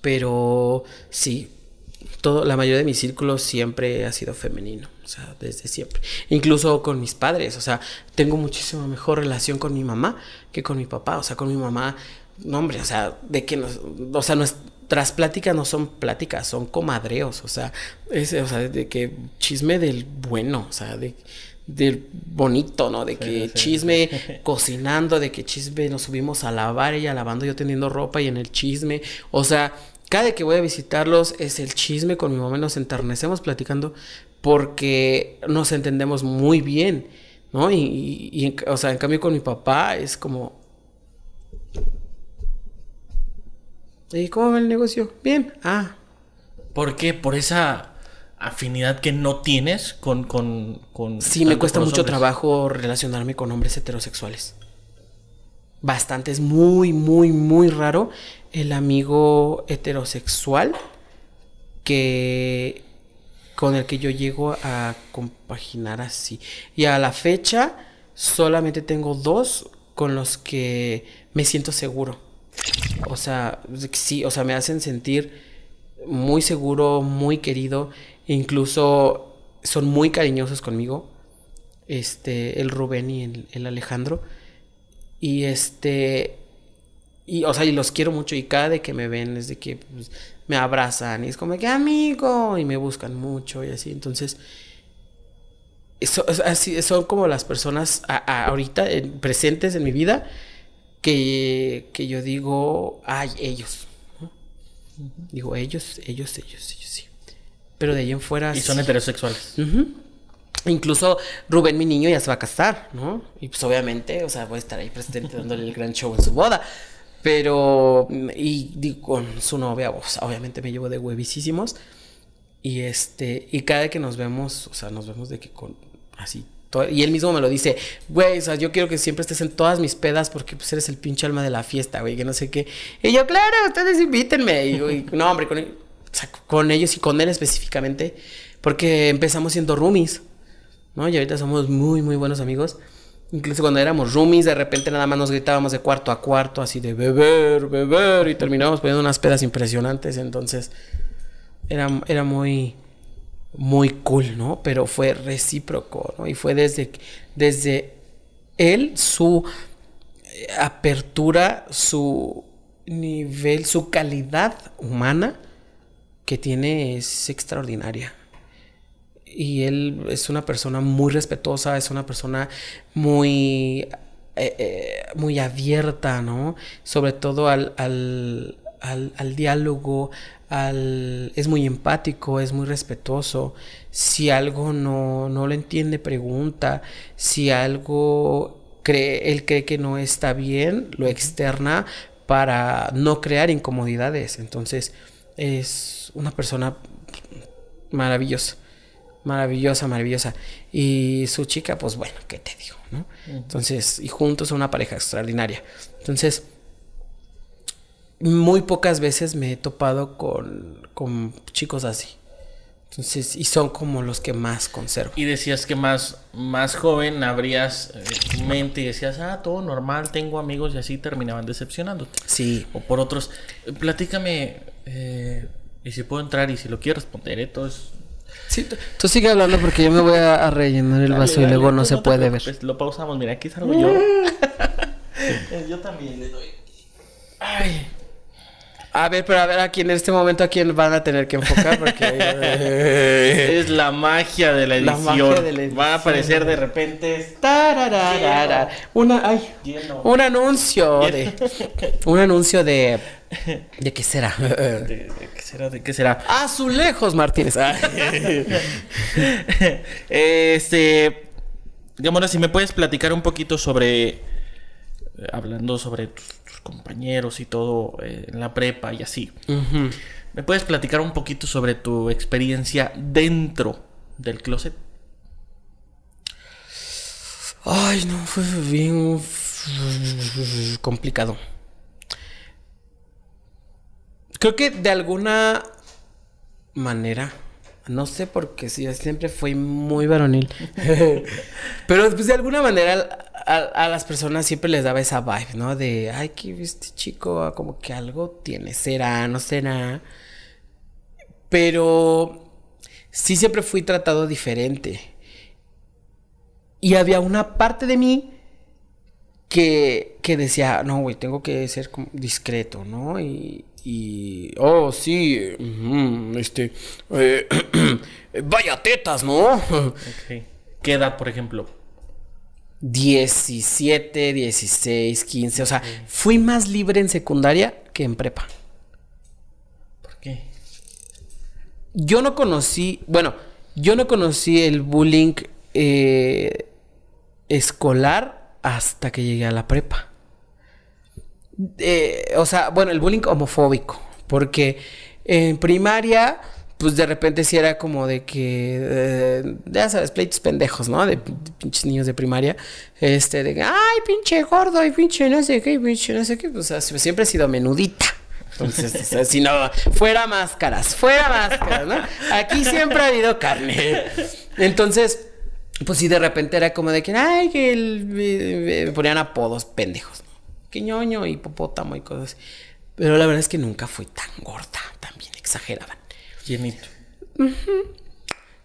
Pero sí, todo, la mayoría de mi círculo siempre ha sido femenino, o sea, desde siempre. Incluso con mis padres, o sea, tengo muchísima mejor relación con mi mamá que con mi papá, o sea, con mi mamá, no hombre, o sea, de que nos, o sea, nuestras pláticas no son pláticas, son comadreos, o sea, ese o sea, de que chisme del bueno, o sea, de del bonito, ¿no? De que chisme cocinando, de que chisme nos subimos a lavar, ella lavando, yo teniendo ropa y en el chisme, o sea, cada que voy a visitarlos es el chisme con mi mamá, nos enternecemos platicando porque nos entendemos muy bien, ¿no? Y, o sea, en cambio con mi papá es como... ¿Y cómo va el negocio? Bien, ah. ¿Por qué? Por esa afinidad que no tienes con... con, con sí, me cuesta mucho trabajo relacionarme con hombres heterosexuales. Bastante, es muy, muy, muy raro el amigo heterosexual que con el que yo llego a compaginar así. Y a la fecha solamente tengo dos con los que me siento seguro. O sea, sí, o sea, me hacen sentir muy seguro, muy querido, incluso son muy cariñosos conmigo. Este, el Rubén y el, el Alejandro. Y este, y, o sea, los quiero mucho y cada de que me ven es de que pues, me abrazan y es como que amigo y me buscan mucho y así. Entonces, eso, así, son como las personas ahorita presentes en mi vida que, yo digo, ay, ellos. Digo, ellos, ellos, ellos, sí. Pero de ahí en fuera... Y son heterosexuales. Incluso Rubén, mi niño, ya se va a casar, ¿no? Y pues obviamente, o sea, voy a estar ahí presente dándole el gran show en su boda. Pero, y, con su novia, obviamente me llevo de huevísimos. Y este, y cada que nos vemos, o sea, nos vemos de que con, así, y él mismo me lo dice, güey, o sea, yo quiero que siempre estés en todas mis pedas porque pues eres el pinche alma de la fiesta, güey, que no sé qué. Y yo, claro, ustedes invítenme. Y, no, hombre, con, e-", con ellos y con él específicamente, porque empezamos siendo roomies, ¿no? Y ahorita somos muy, muy buenos amigos. Incluso cuando éramos roomies, de repente nada más nos gritábamos de cuarto a cuarto, así de beber, beber, y terminábamos poniendo unas pedas impresionantes. Entonces, era, era muy, muy cool, ¿no? Pero fue recíproco, ¿no? Y fue desde, desde él, su eh, apertura, su nivel, su calidad humana que tiene es extraordinaria y él es una persona muy respetuosa, es una persona muy, eh, eh, muy abierta, ¿no? Sobre todo al, al, al, al diálogo, al, es muy empático, es muy respetuoso. Si algo no, no lo entiende, pregunta. Si algo cree, él cree que no está bien, lo externa para no crear incomodidades. Entonces, es una persona maravillosa. Maravillosa, maravillosa. Y su chica, pues bueno, ¿qué te digo? ¿no? Entonces, y juntos son una pareja extraordinaria. Entonces, muy pocas veces me he topado con, con chicos así. Entonces, y son como los que más conservo. Y decías que más, más joven habrías eh, mente y decías, ah, todo normal, tengo amigos y así terminaban decepcionándote. Sí. O por otros. Platícame, eh, y si puedo entrar y si lo quiero responder, ¿eh? es Sí, tú sigue hablando porque yo me voy a, rellenar el vaso y luego no, se puede ver. lo pausamos, mira, aquí salgo mm. yo. Eh, yo también le doy. Ay. A ver, pero a ver, aquí en este momento a quién van a tener que enfocar porque es la magia de la edición. La magia de la Va a aparecer de repente una ay, un anuncio de un anuncio de ¿De qué será? ¿De, de qué será? de qué será de qué será? lejos, Martínez. este digamos, si me puedes platicar un poquito sobre eh, hablando sobre tus compañeros y todo eh, en la prepa y así. ¿Me puedes platicar un poquito sobre tu experiencia dentro del closet? Ay, no, fue bien complicado. Creo que de alguna manera no sé por qué, si yo siempre fui muy varonil. Pero pues, de alguna manera a, las personas siempre les daba esa vibe, ¿no? De, ay, que este chico ah, como que algo tiene, será, no será. Pero sí siempre fui tratado diferente. Y había una parte de mí que, decía, no, güey, tengo que ser discreto, ¿no? Y, y, oh, sí, este, eh, vaya tetas, ¿no? queda ¿Qué edad, por ejemplo? 17, 16, 15, o sea, fui más libre en secundaria que en prepa. ¿Por qué? Yo no conocí, bueno, yo no conocí el bullying eh, escolar hasta que llegué a la prepa. Eh, o sea, bueno, el bullying homofóbico, porque en primaria, pues de repente sí era como de que, eh, ya sabes, pleitos pendejos, ¿no? De, pinches niños de primaria, este, de, ay, pinche gordo, ¡Ay, pinche no sé qué, pinche no sé qué, pues, o sea, siempre he sido menudita. Entonces, si no, fuera máscaras, fuera máscaras, ¿no? Aquí siempre ha habido carne. Entonces, pues sí, de repente era como de que, ay, que me eh, ponían apodos pendejos que y popótamo y cosas. Pero la verdad es que nunca fui tan gorda, también exageraban. Llenito.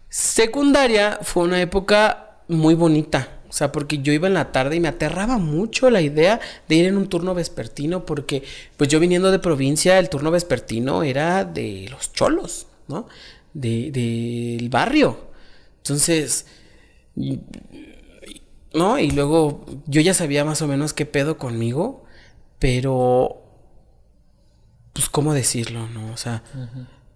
Secundaria fue una época muy bonita. O sea, porque yo iba en la tarde y me aterraba mucho la idea de ir en un turno vespertino, porque pues yo viniendo de provincia, el turno vespertino era de los cholos, ¿no? Del de, barrio. Entonces, ¿no? Y luego yo ya sabía más o menos qué pedo conmigo, pero, pues, ¿cómo decirlo, no? O sea,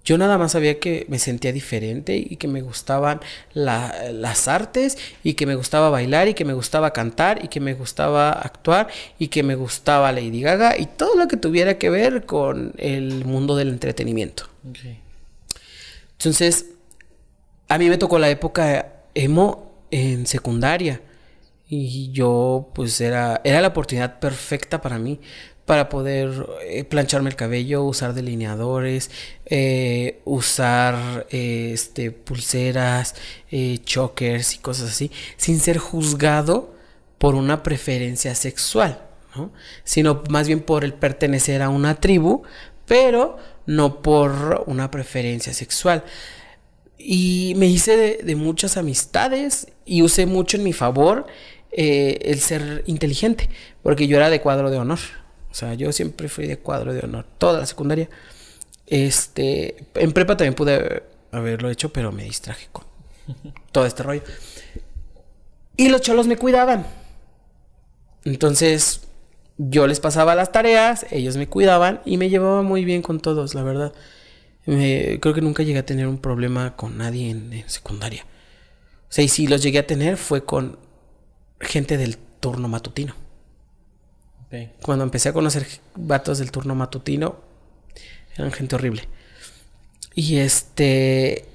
yo nada más sabía que me sentía diferente y que me gustaban las artes y que me gustaba bailar y que me gustaba cantar y que me gustaba actuar y que me gustaba Lady Gaga y todo lo que tuviera que ver con el mundo del entretenimiento. Entonces, a mí me tocó la época emo en secundaria y yo, pues era, era la oportunidad perfecta para mí para poder eh, plancharme el cabello, usar delineadores, eh, usar eh, este, pulseras, chokers y cosas así, sin ser juzgado por una preferencia sexual, sino más bien por el pertenecer a una tribu, pero no por una preferencia sexual. Y me hice de muchas amistades y usé mucho en mi favor eh, el ser inteligente, porque yo era de cuadro de honor. O sea, yo siempre fui de cuadro de honor, toda la secundaria. Este, en prepa también pude haberlo hecho, pero me distraje con todo este rollo. Y los cholos me cuidaban. Entonces, yo les pasaba las tareas, ellos me cuidaban y me llevaba muy bien con todos, la verdad. creo que nunca llegué a tener un problema con nadie en, en secundaria. O sea, y si los llegué a tener fue con gente del turno matutino. Cuando empecé a conocer vatos del turno matutino, eran gente horrible. Y este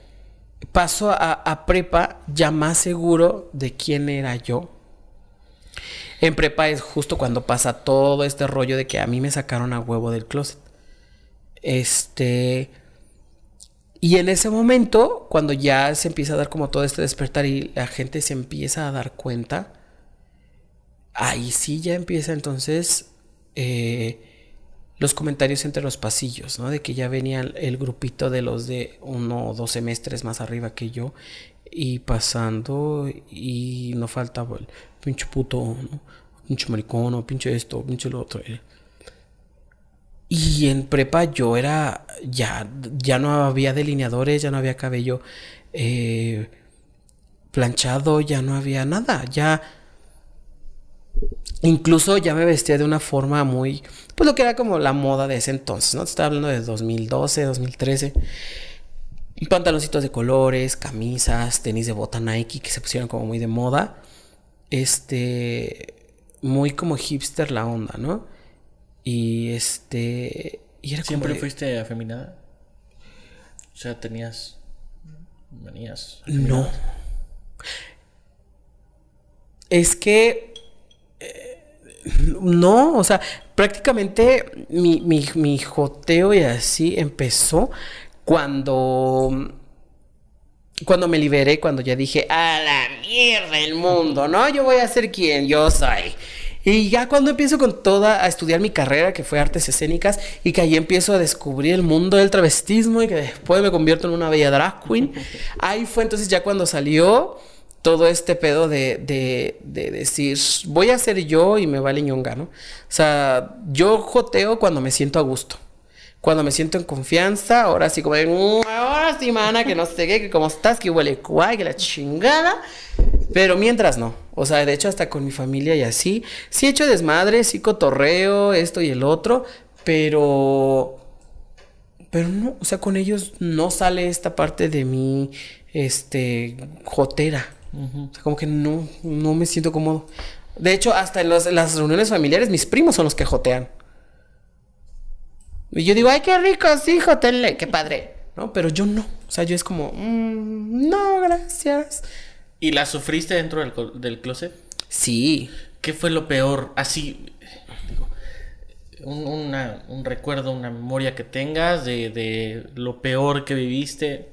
paso a, a, prepa ya más seguro de quién era yo. En prepa es justo cuando pasa todo este rollo de que a mí me sacaron a huevo del closet. Este. Y en ese momento, cuando ya se empieza a dar como todo este despertar y la gente se empieza a dar cuenta, ahí sí ya empieza entonces eh, los comentarios entre los pasillos, ¿no? De que ya venía el grupito de los de uno o dos semestres más arriba que yo y pasando y no falta el pinche puto, ¿no? Pinche maricón, pinche esto, pinche lo otro. Eh. Y en prepa yo era, ya, ya no había delineadores, ya no había cabello eh, planchado, ya no había nada, ya Incluso ya me vestía de una forma muy, pues lo que era como la moda de ese entonces, ¿no? Te estaba hablando de 2012, 2013. Pantaloncitos de colores, camisas, tenis de bota Nike que se pusieron como muy de moda. Este, muy como hipster la onda, ¿no? Y este, era ¿Siempre fuiste afeminada? O sea, tenías manías. No. Es que no, o sea, prácticamente mi, mi, joteo y así empezó cuando cuando me liberé, cuando ya dije, a la mierda el mundo, ¿no? Yo voy a ser quien yo soy. Y ya cuando empiezo con toda a estudiar mi carrera, que fue artes escénicas, y que ahí empiezo a descubrir el mundo del travestismo y que después me convierto en una bella drag queen, ahí fue entonces ya cuando salió todo este pedo de, de, decir, voy a ser yo y me vale ñonga, ¿no? O sea, yo joteo cuando me siento a gusto, cuando me siento en confianza, ahora sí como, en mm, ahora sí, mana, que no sé qué, que como estás, que huele guay, que la chingada, pero mientras no, o sea, de hecho hasta con mi familia y así, sí he hecho desmadre, sí cotorreo, esto y el otro, pero... Pero no, o sea, con ellos no sale esta parte de mi este, jotera. O sea, como que no, no me siento cómodo. De hecho, hasta en las reuniones familiares, mis primos son los que jotean. Y yo digo, ay, qué rico, sí, jotenle, qué padre. No, pero yo no. O sea, yo es como, mm, no, gracias. ¿Y la sufriste dentro del, del, closet? Sí. ¿Qué fue lo peor? Así, digo, un, recuerdo, una memoria que tengas de, de lo peor que viviste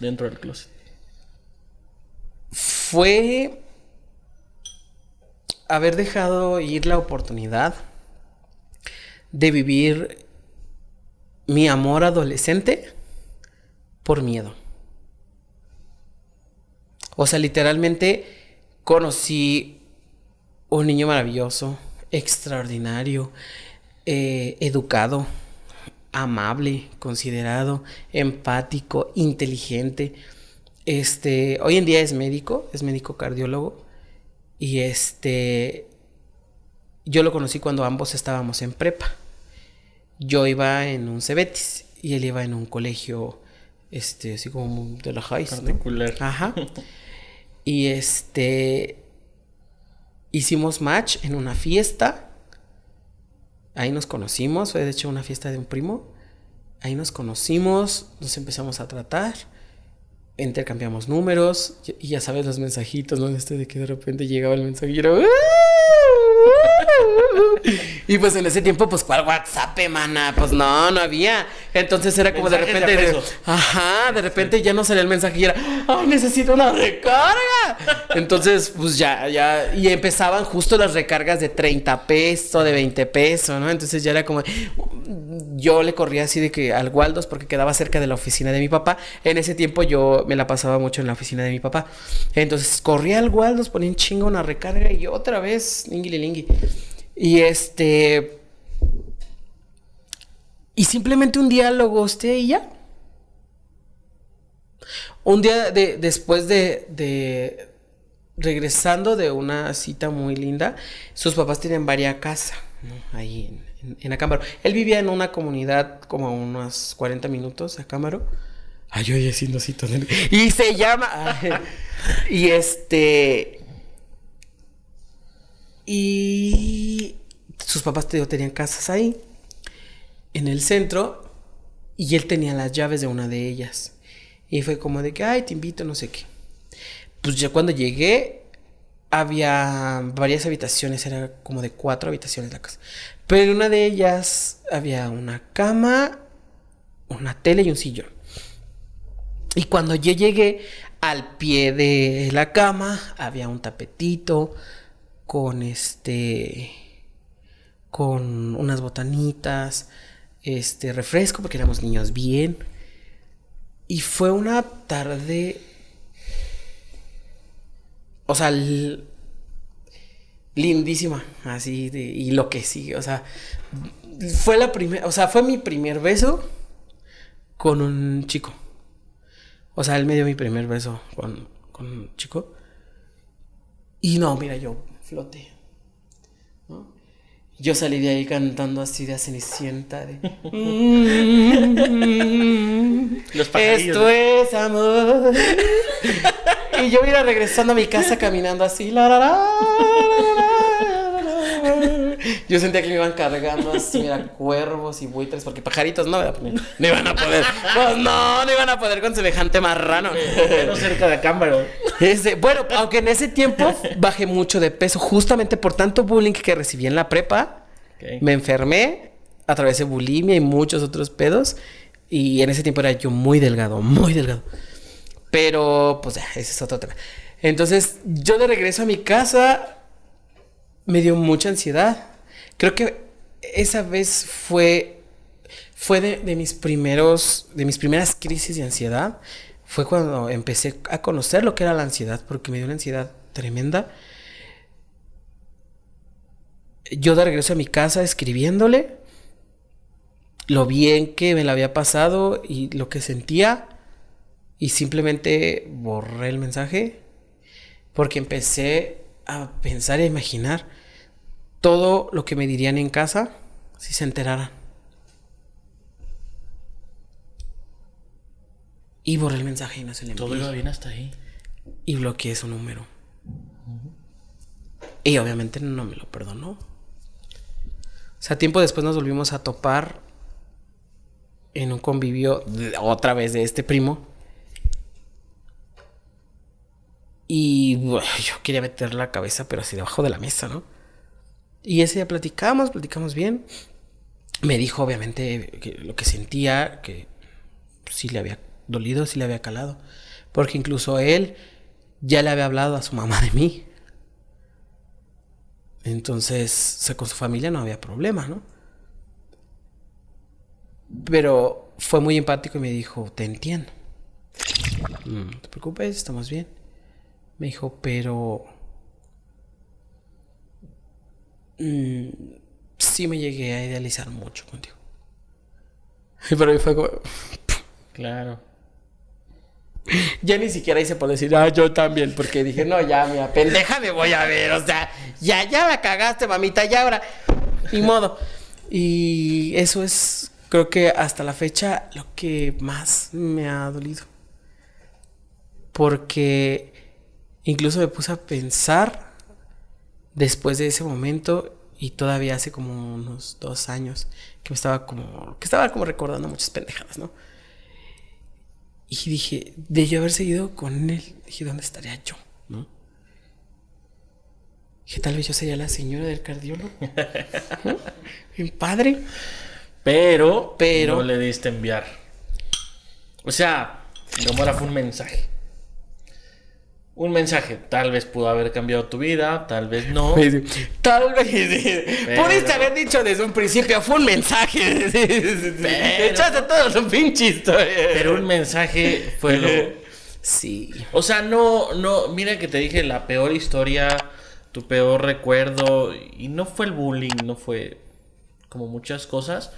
dentro del closet fue haber dejado ir la oportunidad de vivir mi amor adolescente por miedo. O sea, literalmente conocí un niño maravilloso, extraordinario, eh, educado, amable, considerado, empático, inteligente este, hoy en día es médico, es médico cardiólogo. Y este, yo lo conocí cuando ambos estábamos en prepa. Yo iba en un Cebetis y él iba en un colegio, este, así como de la high Particular. Ajá. Y este, hicimos match en una fiesta. Ahí nos conocimos, fue de hecho una fiesta de un primo. Ahí nos conocimos, nos empezamos a tratar intercambiamos números y ya sabes los mensajitos, ¿no? Este de que de repente llegaba el mensajero, ¡ah! Y pues en ese tiempo, pues, ¿cuál WhatsApp, mana? Pues no, no había. Entonces era como de repente. De ajá, de repente ya no salía el mensaje y era, ¡ay, necesito una recarga! Entonces, pues ya, ya. Y empezaban justo las recargas de 30 pesos, de 20 pesos, ¿no? Entonces ya era como. Yo le corría así de que al Waldos porque quedaba cerca de la oficina de mi papá. En ese tiempo yo me la pasaba mucho en la oficina de mi papá. Entonces corría al Waldos, ponía un chingo una recarga y otra vez, lingui, lingui. Y este. Y simplemente un diálogo usted y ya. Un día de, después de, regresando de una cita muy linda, sus papás tienen varias casas, Ahí en, en, Él vivía en una comunidad como a unos 40 minutos, Acámbaro. Ay, oye, siendo Y se llama. y este. Y sus papás te tenían casas ahí, en el centro, y él tenía las llaves de una de ellas. Y fue como de que, ay, te invito, no sé qué. Pues ya cuando llegué, había varias habitaciones, era como de cuatro habitaciones la casa. Pero en una de ellas había una cama, una tele y un sillón. Y cuando yo llegué, al pie de la cama había un tapetito, con este con unas botanitas, este refresco porque éramos niños bien. Y fue una tarde o sea, lindísima, así de, y lo que sí, o sea, fue la primera, o sea, fue mi primer beso con un chico. O sea, él me dio mi primer beso con, con un chico. Y no, mira, yo flote. ¿no? Yo salí de ahí cantando así de a cenicienta, de... Mm, Los Esto es amor. y yo iba regresando a mi casa caminando así, la, la, yo sentía que me iban cargando así, mira, cuervos y buitres, porque pajaritos no, Me iban a poder. Pues no, no iban a poder con semejante marrano. no cerca de cámara. Ese, bueno, aunque en ese tiempo bajé mucho de peso, justamente por tanto bullying que recibí en la prepa. Me enfermé, atravesé bulimia y muchos otros pedos. Y en ese tiempo era yo muy delgado, muy delgado. Pero, pues, ya, ese es otro tema. Entonces, yo de regreso a mi casa me dio mucha ansiedad. Creo que esa vez fue, fue de, mis primeros, de mis primeras crisis de ansiedad. Fue cuando empecé a conocer lo que era la ansiedad, porque me dio una ansiedad tremenda. Yo de regreso a mi casa escribiéndole lo bien que me la había pasado y lo que sentía. Y simplemente borré el mensaje porque empecé a pensar e imaginar todo lo que me dirían en casa si se enteraran. Y borré el mensaje y no se le envió. Todo iba bien hasta ahí. Y bloqueé su número. Y obviamente no me lo perdonó. O sea, tiempo después nos volvimos a topar en un convivio otra vez de este primo. Y yo quería meter la cabeza, pero así debajo de la mesa, ¿no? Y ese día platicamos, platicamos bien. Me dijo, obviamente, lo que sentía, que sí le había dolido, sí le había calado. Porque incluso él ya le había hablado a su mamá de mí. Entonces, o sea, con su familia no había problema, ¿no? Pero fue muy empático y me dijo, te entiendo. Mm, no te preocupes, estamos bien. Me dijo, pero Mm, sí me llegué a idealizar mucho contigo. Y para mí fue como... Claro. Ya ni siquiera hice por decir, ah, yo también, porque dije, no, ya, mira, pendeja me voy a ver, o sea, ya, ya la cagaste, mamita, ya ahora, y modo. Y eso es, creo que hasta la fecha, lo que más me ha dolido. Porque incluso me puse a pensar después de ese momento y todavía hace como unos dos años que me estaba como, que estaba como recordando muchas pendejadas, ¿no? Y dije, de yo haber seguido con él, dije, ¿dónde estaría yo? ¿No? Dije, tal vez yo sería la señora del cardiólogo. Mi padre. Pero, pero. No le diste enviar. O sea, amor fue un mensaje un mensaje. Tal vez pudo haber cambiado tu vida, tal vez no. Tal vez. Pero... Pudiste haber dicho desde un principio, fue un mensaje. Pero... Echaste todo su pinche historia. Pero un mensaje fue lo. Sí. O sea, no, no. Mira que te dije la peor historia, tu peor recuerdo. Y no fue el bullying, no fue como muchas cosas,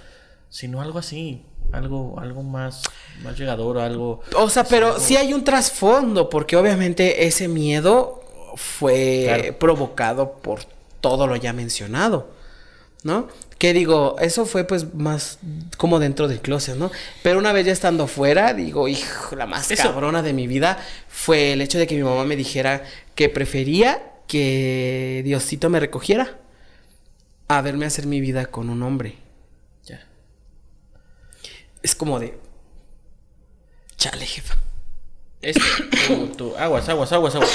sino algo así algo, algo más, más llegador, algo. O sea, pero si hay un trasfondo, porque obviamente ese miedo fue provocado por todo lo ya mencionado, ¿no? Que digo, eso fue pues más como dentro del closet, ¿no? Pero una vez ya estando fuera, digo, hijo, la más cabrona de mi vida fue el hecho de que mi mamá me dijera que prefería que Diosito me recogiera a verme hacer mi vida con un hombre es como de. Chale, jefa. Este, aguas, aguas, aguas, aguas.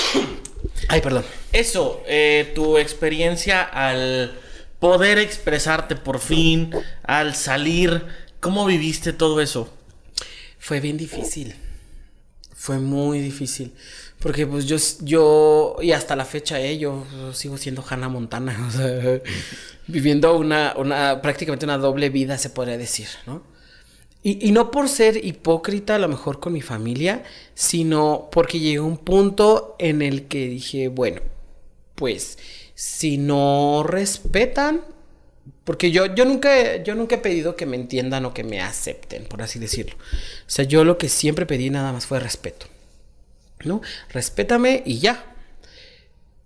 Ay, perdón. Eso, eh, tu experiencia al poder expresarte por fin, al salir, ¿cómo viviste todo eso? Fue bien difícil. Fue muy difícil. Porque pues yo, yo y hasta la fecha, eh, yo sigo siendo Hannah Montana. O sea, viviendo una, una, prácticamente una doble vida, se podría decir, ¿no? Y, no por ser hipócrita a lo mejor con mi familia, sino porque llegué a un punto en el que dije, bueno, pues si no respetan, porque yo, yo, nunca, yo nunca he pedido que me entiendan o que me acepten, por así decirlo. O sea, yo lo que siempre pedí nada más fue respeto. ¿No? Respétame y ya.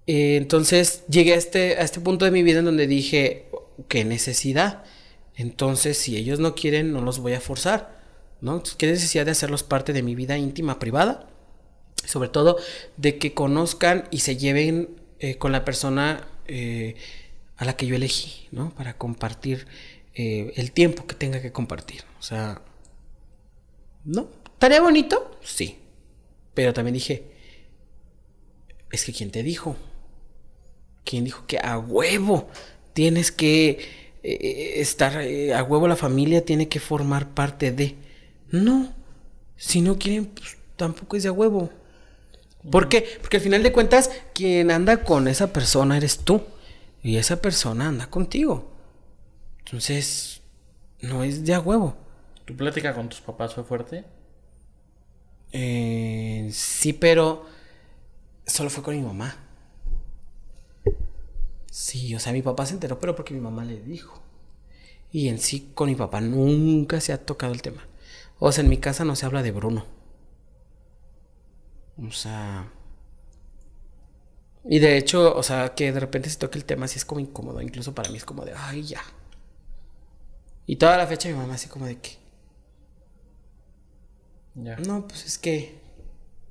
Eh, entonces llegué a este, a este punto de mi vida en donde dije, oh, qué necesidad entonces, si ellos no quieren, no los voy a forzar, ¿no? ¿Qué necesidad de hacerlos parte de mi vida íntima, privada? Sobre todo de que conozcan y se lleven eh, con la persona eh, a la que yo elegí, ¿no? Para compartir eh, el tiempo que tenga que compartir. O sea, ¿no? ¿Tarea bonito? Sí. Pero también dije, es que ¿quién te dijo? ¿Quién dijo que a huevo tienes que eh, eh, estar eh, a huevo la familia tiene que formar parte de. No, si no quieren, pues, tampoco es de a huevo. ¿Por qué? Porque al final de cuentas, quien anda con esa persona eres tú. Y esa persona anda contigo. Entonces, no es de a huevo. ¿Tu plática con tus papás fue fuerte? sí, pero solo fue con mi mamá. Sí, o sea, mi papá se enteró, pero porque mi mamá le dijo. Y en sí, con mi papá nunca se ha tocado el tema. O sea, en mi casa no se habla de Bruno. O sea... Y de hecho, o sea, que de repente se toque el tema, sí es como incómodo. Incluso para mí es como de, ay, ya. Y toda la fecha mi mamá así como de que... Ya. No, pues es que...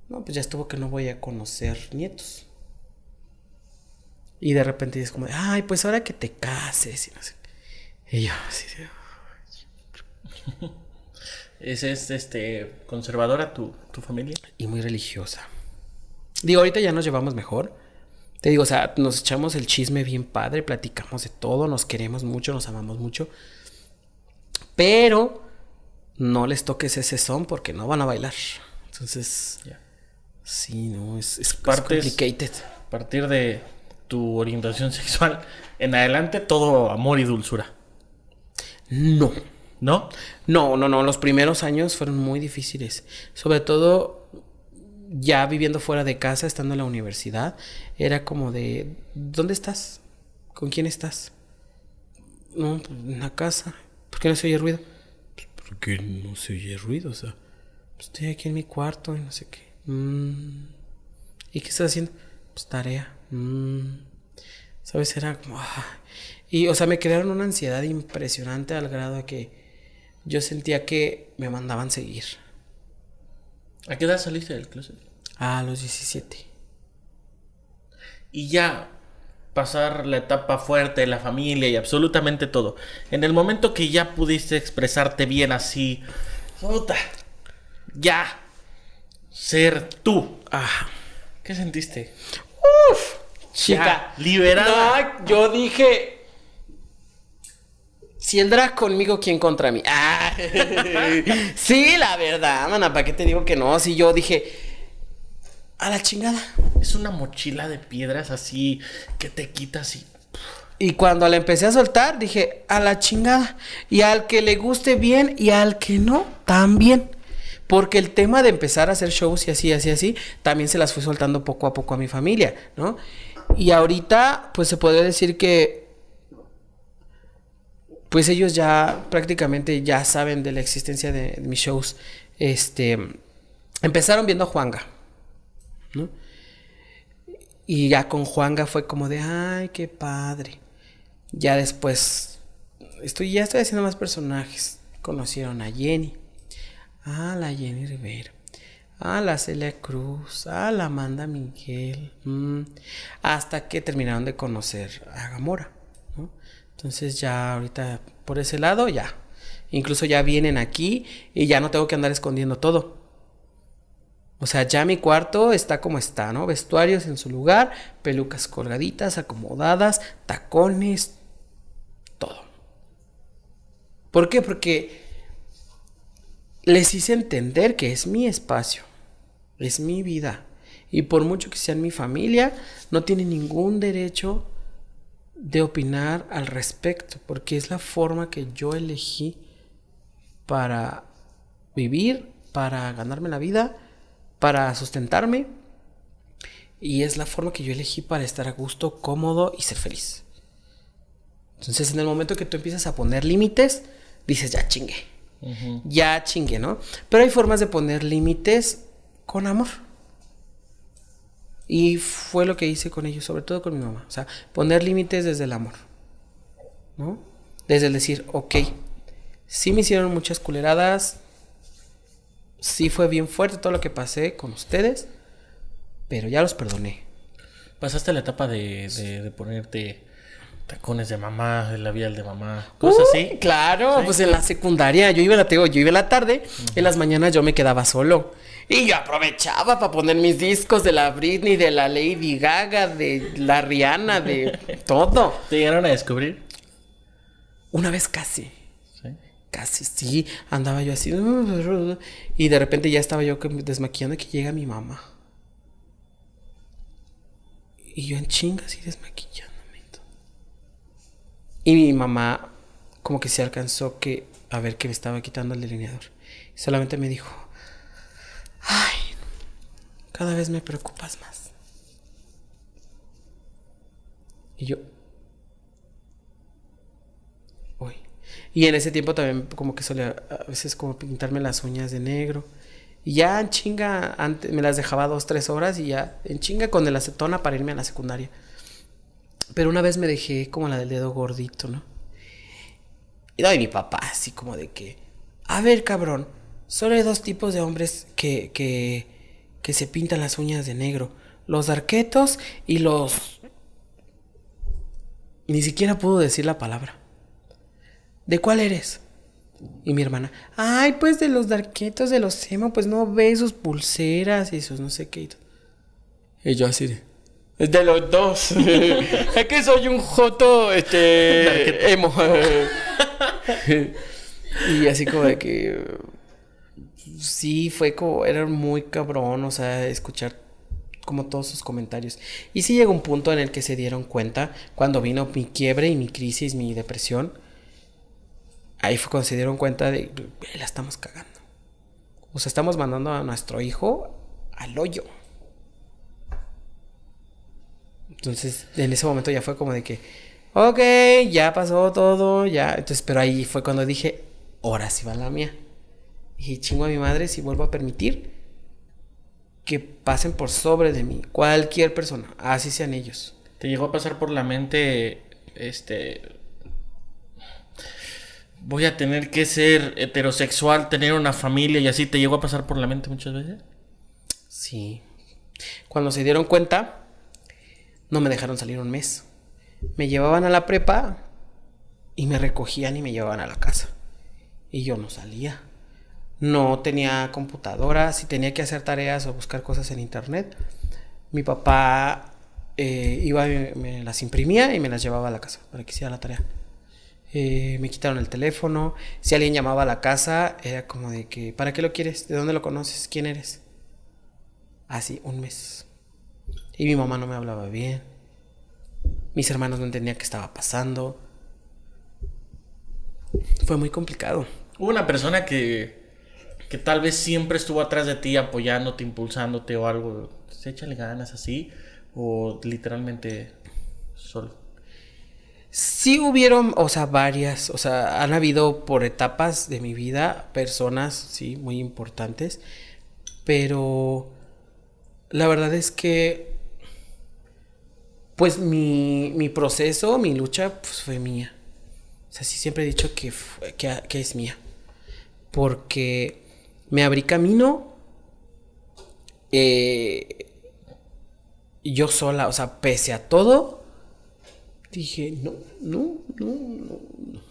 No, pues ya estuvo que no voy a conocer nietos. Y de repente es como, ay, pues ahora que te cases y no sé. Y yo así ¿Es, este, conservadora tu, familia? Y muy religiosa. Digo, ahorita ya nos llevamos mejor. Te digo, o sea, nos echamos el chisme bien padre, platicamos de todo, nos queremos mucho, nos amamos mucho. Pero no les toques ese son porque no van a bailar. Entonces, yeah. sí, no, es, es, Partes, es complicated. A partir de, tu orientación sexual en adelante, todo amor y dulzura. No. ¿No? No, no, no. Los primeros años fueron muy difíciles. Sobre todo ya viviendo fuera de casa, estando en la universidad, era como de, ¿dónde estás? ¿Con quién estás? No, pues, en la casa. ¿Por qué no se oye ruido? Pues porque no se oye ruido, o sea, pues, estoy aquí en mi cuarto y no sé qué. Mm, ¿Y qué estás haciendo? Pues tarea mmm, ¿sabes? Era como... Ah. Y, o sea, me crearon una ansiedad impresionante al grado de que yo sentía que me mandaban seguir. ¿A qué edad saliste del closet? A los 17. Y ya pasar la etapa fuerte de la familia y absolutamente todo. En el momento que ya pudiste expresarte bien así, puta, ya ser tú. ¿Qué sentiste? Uf. Chica. liberada. yo dije. Si el drag conmigo, ¿quién contra mí? Ah. sí, la verdad, mana, ¿para qué te digo que no? Si yo dije. A la chingada. Es una mochila de piedras así que te quitas y. Y cuando la empecé a soltar, dije, a la chingada. Y al que le guste bien y al que no, también. Porque el tema de empezar a hacer shows y así, así, así, también se las fui soltando poco a poco a mi familia, ¿no? Y ahorita, pues se podría decir que pues ellos ya prácticamente ya saben de la existencia de, mis shows. Este, empezaron viendo a Juanga, ¿no? Y ya con Juanga fue como de, ay, qué padre. Ya después, estoy, ya estoy haciendo más personajes. Conocieron a Jenny. Ah, la Jenny Rivera a la Celia Cruz, a la Amanda Miguel, mm, hasta que terminaron de conocer a Gamora. Entonces ya ahorita por ese lado ya. Incluso ya vienen aquí y ya no tengo que andar escondiendo todo. O sea, ya mi cuarto está como está, ¿no? Vestuarios en su lugar, pelucas colgaditas, acomodadas, tacones, todo. ¿Por qué? Porque les hice entender que es mi espacio. Es mi vida. Y por mucho que sean mi familia, no tiene ningún derecho de opinar al respecto, porque es la forma que yo elegí para vivir, para ganarme la vida, para sustentarme, y es la forma que yo elegí para estar a gusto, cómodo y ser feliz. Entonces, en el momento que tú empiezas a poner límites, dices, ya chingue, ya chingue, ¿no? Pero hay formas de poner límites con amor. Y fue lo que hice con ellos, sobre todo con mi mamá. O sea, poner límites desde el amor. ¿No? Desde el decir, ok, sí me hicieron muchas culeradas, sí fue bien fuerte todo lo que pasé con ustedes, pero ya los perdoné. Pasaste la etapa de, de, de ponerte tacones de mamá, el labial de mamá, cosas así. Claro, pues en la secundaria yo iba a la yo iba la tarde, en las mañanas yo me quedaba solo. Y yo aprovechaba para poner mis discos de la Britney, de la Lady Gaga, de la Rihanna, de todo. ¿Te llegaron a descubrir? Una vez casi. ¿Sí? Casi sí, andaba yo así y de repente ya estaba yo desmaquillando que llega mi mamá. Y yo en chingas y desmaquillando. Y mi mamá como que se alcanzó que a ver que me estaba quitando el delineador. Solamente me dijo, ay, cada vez me preocupas más. Y yo, uy. Y en ese tiempo también como que solía a veces como pintarme las uñas de negro. Y ya en chinga, antes, me las dejaba dos, tres horas y ya en chinga con el acetona para irme a la secundaria. Pero una vez me dejé como la del dedo gordito, ¿no? Y doy mi papá, así como de que, a ver, cabrón, solo hay dos tipos de hombres que, que, que se pintan las uñas de negro. Los arquetos y los... Ni siquiera pudo decir la palabra. ¿De cuál eres? Y mi hermana, ay, pues de los darquetos, de los emo, pues no ve sus pulseras y sus no sé qué. Y yo así de, de los dos. es que soy un joto, este, emo. y así como de que... Sí, fue como, era muy cabrón, o sea, escuchar como todos sus comentarios. Y sí llegó un punto en el que se dieron cuenta, cuando vino mi quiebre y mi crisis, mi depresión, ahí fue cuando se dieron cuenta de, la estamos cagando. O sea, estamos mandando a nuestro hijo al hoyo. Entonces, en ese momento ya fue como de que, ok, ya pasó todo, ya. Entonces, pero ahí fue cuando dije, ahora sí va la mía. Y chingo a mi madre si vuelvo a permitir que pasen por sobre de mí, cualquier persona, así sean ellos. ¿Te llegó a pasar por la mente, este, voy a tener que ser heterosexual, tener una familia y así? ¿Te llegó a pasar por la mente muchas veces? Sí. Cuando se dieron cuenta, no me dejaron salir un mes. Me llevaban a la prepa y me recogían y me llevaban a la casa. Y yo no salía. No tenía computadora, si tenía que hacer tareas o buscar cosas en internet, mi papá eh, iba, me, las imprimía y me las llevaba a la casa para que hiciera la tarea. Eh, me quitaron el teléfono. Si alguien llamaba a la casa, era como de que, ¿para qué lo quieres? ¿De dónde lo conoces? ¿Quién eres? Así, un mes. Y mi mamá no me hablaba bien. Mis hermanos no entendían qué estaba pasando. Fue muy complicado. Hubo una persona que, que tal vez siempre estuvo atrás de ti apoyándote, impulsándote o algo. se pues Échale ganas así. O literalmente solo. Sí hubieron, o sea, varias, o sea, han habido por etapas de mi vida personas, sí, muy importantes, pero la verdad es que pues mi, proceso, mi lucha, pues fue mía. O sea, sí siempre he dicho que, es mía. Porque me abrí camino Y eh, yo sola, o sea, pese a todo, dije, no, no, no, no.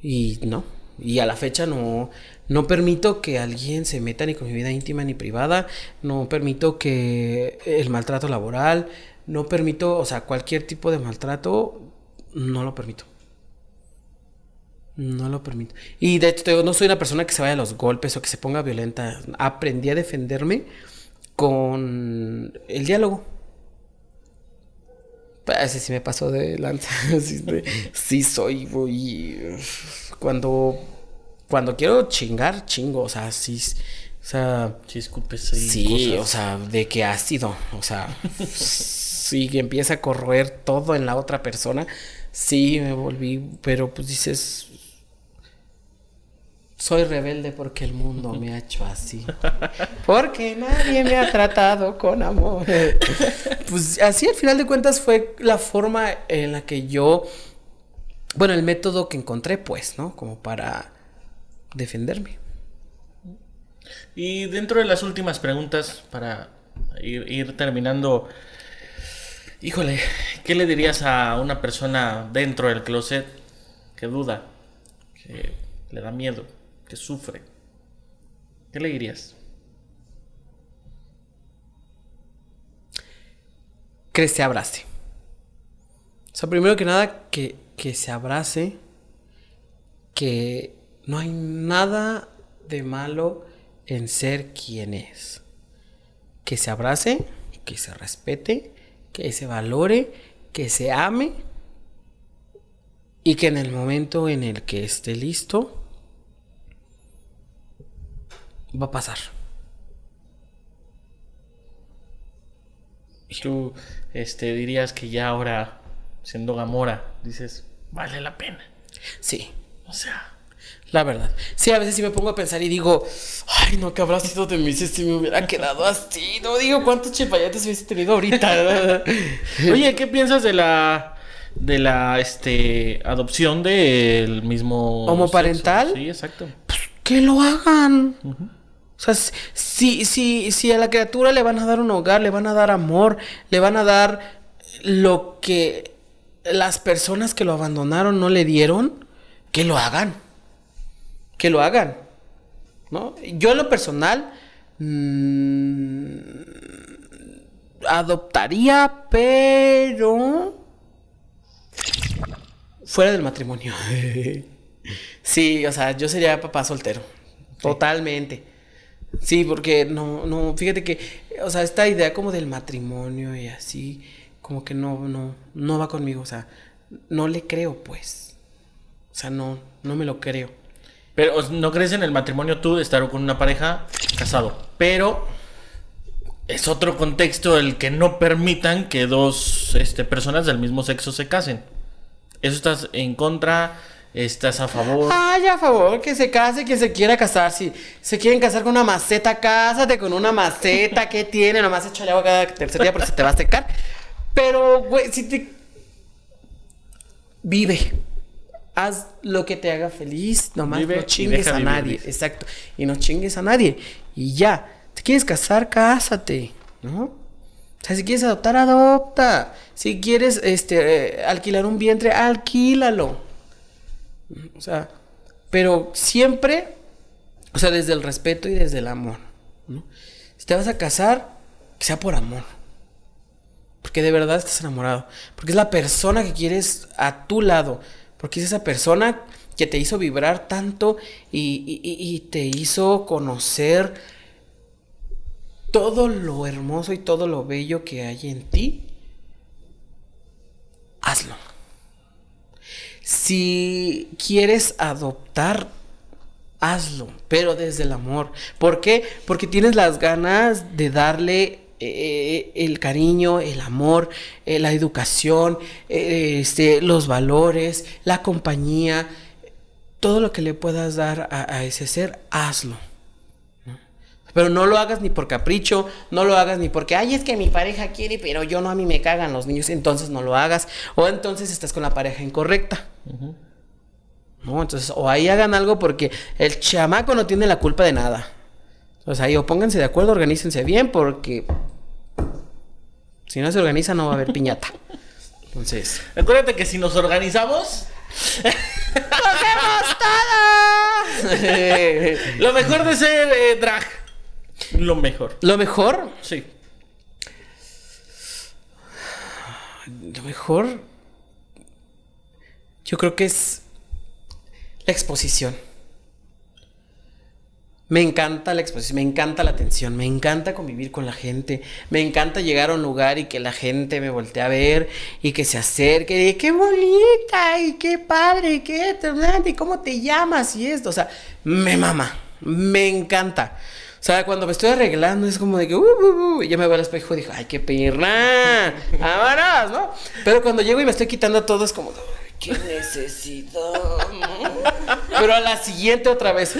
Y no. Y a la fecha no, no permito que alguien se meta ni con mi vida íntima ni privada, no permito que el maltrato laboral, no permito, o sea, cualquier tipo de maltrato, no lo permito. No lo permito. Y de hecho, no soy una persona que se vaya a los golpes o que se ponga violenta. Aprendí a defenderme con el diálogo. Ah, ese si me pasó de lanza. sí, soy voy Cuando cuando quiero chingar, chingo. O sea, sí. O sea. Sí, disculpe, Sí, o sea, de que ha sido, O sea. sí, empieza a correr todo en la otra persona. Sí, me volví. Pero pues dices. Soy rebelde porque el mundo me ha hecho así. Porque nadie me ha tratado con amor. Pues así al final de cuentas fue la forma en la que yo, bueno, el método que encontré pues, ¿no? Como para defenderme. Y dentro de las últimas preguntas, para ir, terminando, híjole, ¿qué le dirías a una persona dentro del closet que duda, que le da miedo, que sufre? ¿Qué le dirías? Que se abrace. O sea, primero que nada, que, que se abrace, que no hay nada de malo en ser quien es. Que se abrace, que se respete, que se valore, que se ame y que en el momento en el que esté listo, va a pasar. Tú este, dirías que ya ahora, siendo Gamora, dices, vale la pena. Sí. O sea. La verdad. Sí, a veces si me pongo a pensar y digo, ay, no, ¿qué habrá sido de mí si me hubiera quedado así? No digo cuántos chipayates hubiese tenido ahorita. Oye, ¿qué piensas de la de la este adopción del mismo homoparental? Sí, exacto. Pues, que lo hagan. O sea, si, si, si a la criatura le van a dar un hogar, le van a dar amor, le van a dar lo que las personas que lo abandonaron no le dieron, que lo hagan que lo hagan. ¿no? Yo en lo personal mm, adoptaría, pero fuera del matrimonio. sí, o sea, yo sería papá soltero. Totalmente. Sí, porque no, no, fíjate que, o sea, esta idea como del matrimonio y así, como que no, no, no va conmigo, o sea, no le creo, pues. O sea, no, no me lo creo. Pero no crees en el matrimonio tú de estar con una pareja casado. Pero es otro contexto el que no permitan que dos este, personas del mismo sexo se casen. Eso estás en contra. ¿Estás a favor? Ay, a favor, que se case, que se quiera casar. Si se quieren casar con una maceta, cásate con una maceta. ¿Qué tiene? Nomás el agua cada tercer día porque se te va a secar. Pero, güey, si te... Vive haz lo que te haga feliz, no no chingues a nadie. Exacto. Y no chingues a nadie. Y ya. ¿Te quieres casar? Cásate. ¿No? O sea, si quieres adoptar, adopta. Si quieres este, eh, alquilar un vientre, alquílalo. O sea, pero siempre, o sea, desde el respeto y desde el amor. ¿no? Si te vas a casar, sea por amor. Porque de verdad estás enamorado. Porque es la persona que quieres a tu lado. Porque es esa persona que te hizo vibrar tanto y, te hizo conocer todo lo hermoso y todo lo bello que hay en ti. Hazlo. Si quieres adoptar, hazlo, pero desde el amor. ¿Por qué? Porque tienes las ganas de darle eh, eh, el cariño, el amor, eh, la educación, este, los valores, la compañía, todo lo que le puedas dar a, ese ser, hazlo. Pero no lo hagas ni por capricho, no lo hagas ni porque, ay, es que mi pareja quiere, pero yo no, a mí me cagan los niños, entonces no lo hagas. O entonces estás con la pareja incorrecta. Entonces, o ahí hagan algo porque el chamaco no tiene la culpa de nada. Entonces ahí o pónganse de acuerdo, organícense bien porque si no se organiza, no va a haber piñata. Entonces. Acuérdate que si nos organizamos. ¡Cogemos todo! Lo mejor de ser eh, drag. Lo mejor. ¿Lo mejor? Sí. Lo mejor. Yo creo que es. La exposición. Me encanta la exposición, me encanta la atención, me encanta convivir con la gente, me encanta llegar a un lugar y que la gente me voltee a ver y que se acerque y qué bonita y qué padre, y qué y cómo te llamas y esto. O sea, me mama, me encanta. O sea, cuando me estoy arreglando es como de que, uh, uh, uh" ya me veo al espejo y digo, ay, qué perra, vámonos, ¿no? Pero cuando llego y me estoy quitando todo es como, qué necesito Pero a la siguiente otra vez.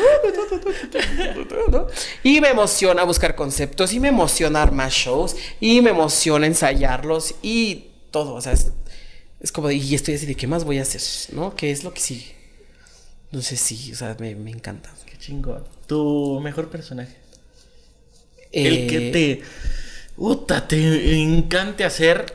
Y me emociona buscar conceptos y me emociona armar shows y me emociona ensayarlos y todo. O sea, es, como y estoy así de, ¿qué más voy a hacer? ¿No? ¿Qué es lo que sigue? sé sí, o sea, me, me encanta. Qué chingón. Tu mejor personaje. El que eh, te... Uta, te encante hacer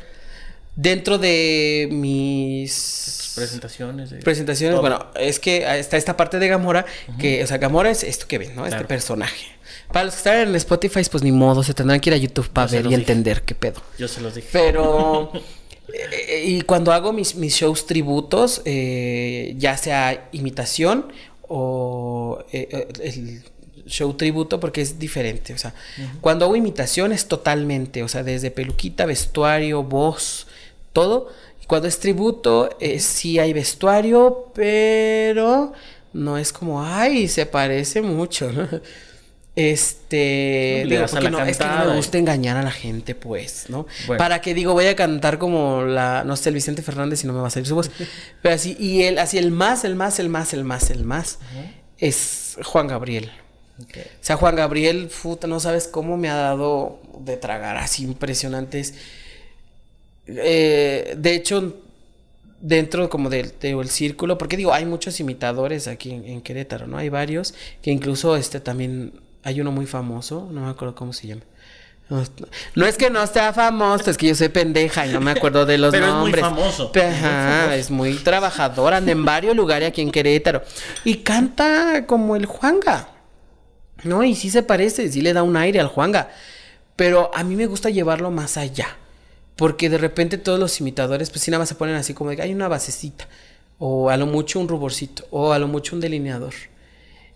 dentro de mis Presentaciones. Presentaciones, bueno, es que está esta parte de Gamora, que, o sea, Gamora es esto que ven, ¿no? Este personaje. Para los que están en Spotify, pues ni modo, se tendrán que ir a YouTube para ver y entender qué pedo. Yo se los dije. Pero... Eh, y cuando hago mis, mis shows tributos, eh, ya sea imitación o eh, el show tributo porque es diferente. O sea, cuando hago imitaciones totalmente, o sea, desde peluquita, vestuario, voz, todo, cuando es tributo, eh, sí hay vestuario, pero no es como, ay, se parece mucho, ¿no? Este, digo, no, es que no me gusta engañar a la gente, pues, ¿no? Para que digo, voy a cantar como la, no sé, el Vicente Fernández si no me va a salir su voz. Pero así, y él, así el más, el más, el más, el más, el más, es Juan Gabriel. O sea, Juan Gabriel, no sabes cómo me ha dado de tragar así impresionantes. Eh, de hecho, dentro como del círculo, porque digo, hay muchos imitadores aquí en, Querétaro, ¿no? Hay varios, que incluso este también, hay uno muy famoso, no me acuerdo cómo se llama. No, es que no sea famoso, es que yo soy pendeja y no me acuerdo de los nombres. Es muy famoso. es muy trabajador, anda en varios lugares aquí en Querétaro. Y canta como el Juanga. ¿No? Y sí se parece, sí le da un aire al Juanga. Pero a mí me gusta llevarlo más allá. Porque de repente todos los imitadores, pues si nada más se ponen así como de que hay una basecita, o a lo mucho un ruborcito, o a lo mucho un delineador.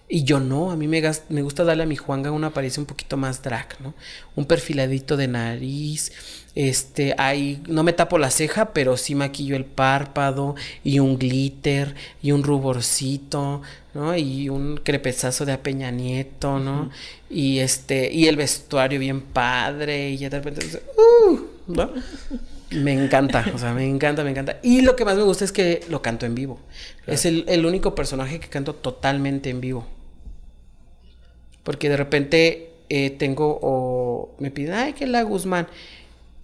Y yo no, a mí me, me gusta darle a mi Juanga una apariencia un poquito más drag, ¿no? Un perfiladito de nariz, este, ahí no me tapo la ceja, pero sí maquillo el párpado y un glitter y un ruborcito, ¿no? Y un crepezazo de apeñanieto, Nieto, ¿no? Y este, y el vestuario bien padre y ya de repente, uh, me encanta, o sea, me encanta, me encanta. Y lo que más me gusta es que lo canto en vivo. Es el, único personaje que canto totalmente en vivo. Porque de repente eh, tengo o me piden, ay, que la Guzmán.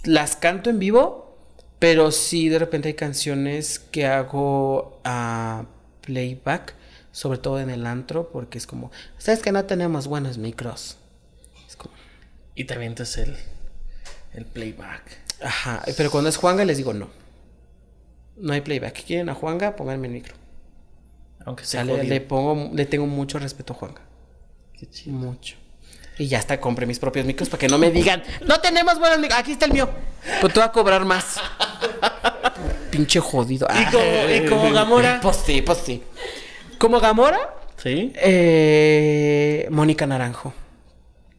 Las canto en vivo, pero sí de repente hay canciones que hago a playback, sobre todo en el antro, porque es como, ¿sabes que no tenemos buenos micros? Y también es el el playback. Ajá, pero cuando es Juanga les digo no. No hay playback. ¿Quieren a Juanga? Pónganme el micro. Aunque sea le, le, pongo, le tengo mucho respeto a Juanga. Qué chido. Mucho. Y ya hasta compré mis propios micros para que no me digan, no tenemos buenos micros, aquí está el mío. Pues tú vas a cobrar más. Pinche jodido. ¿Y como, ¿Y como, Gamora? Pues sí, pues sí. ¿Como Gamora? Sí. Eh, Mónica Naranjo.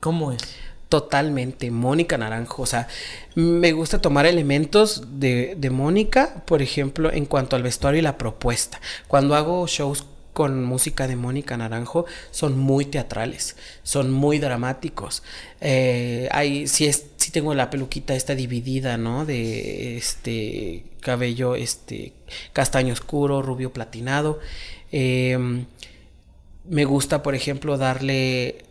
¿Cómo es? Totalmente, Mónica Naranjo. O sea, me gusta tomar elementos de, Mónica, por ejemplo, en cuanto al vestuario y la propuesta. Cuando hago shows con música de Mónica Naranjo son muy teatrales, son muy dramáticos. Eh, hay, si es, si tengo la peluquita esta dividida, ¿no? De este cabello, este castaño oscuro, rubio platinado. Em, me gusta, por ejemplo, darle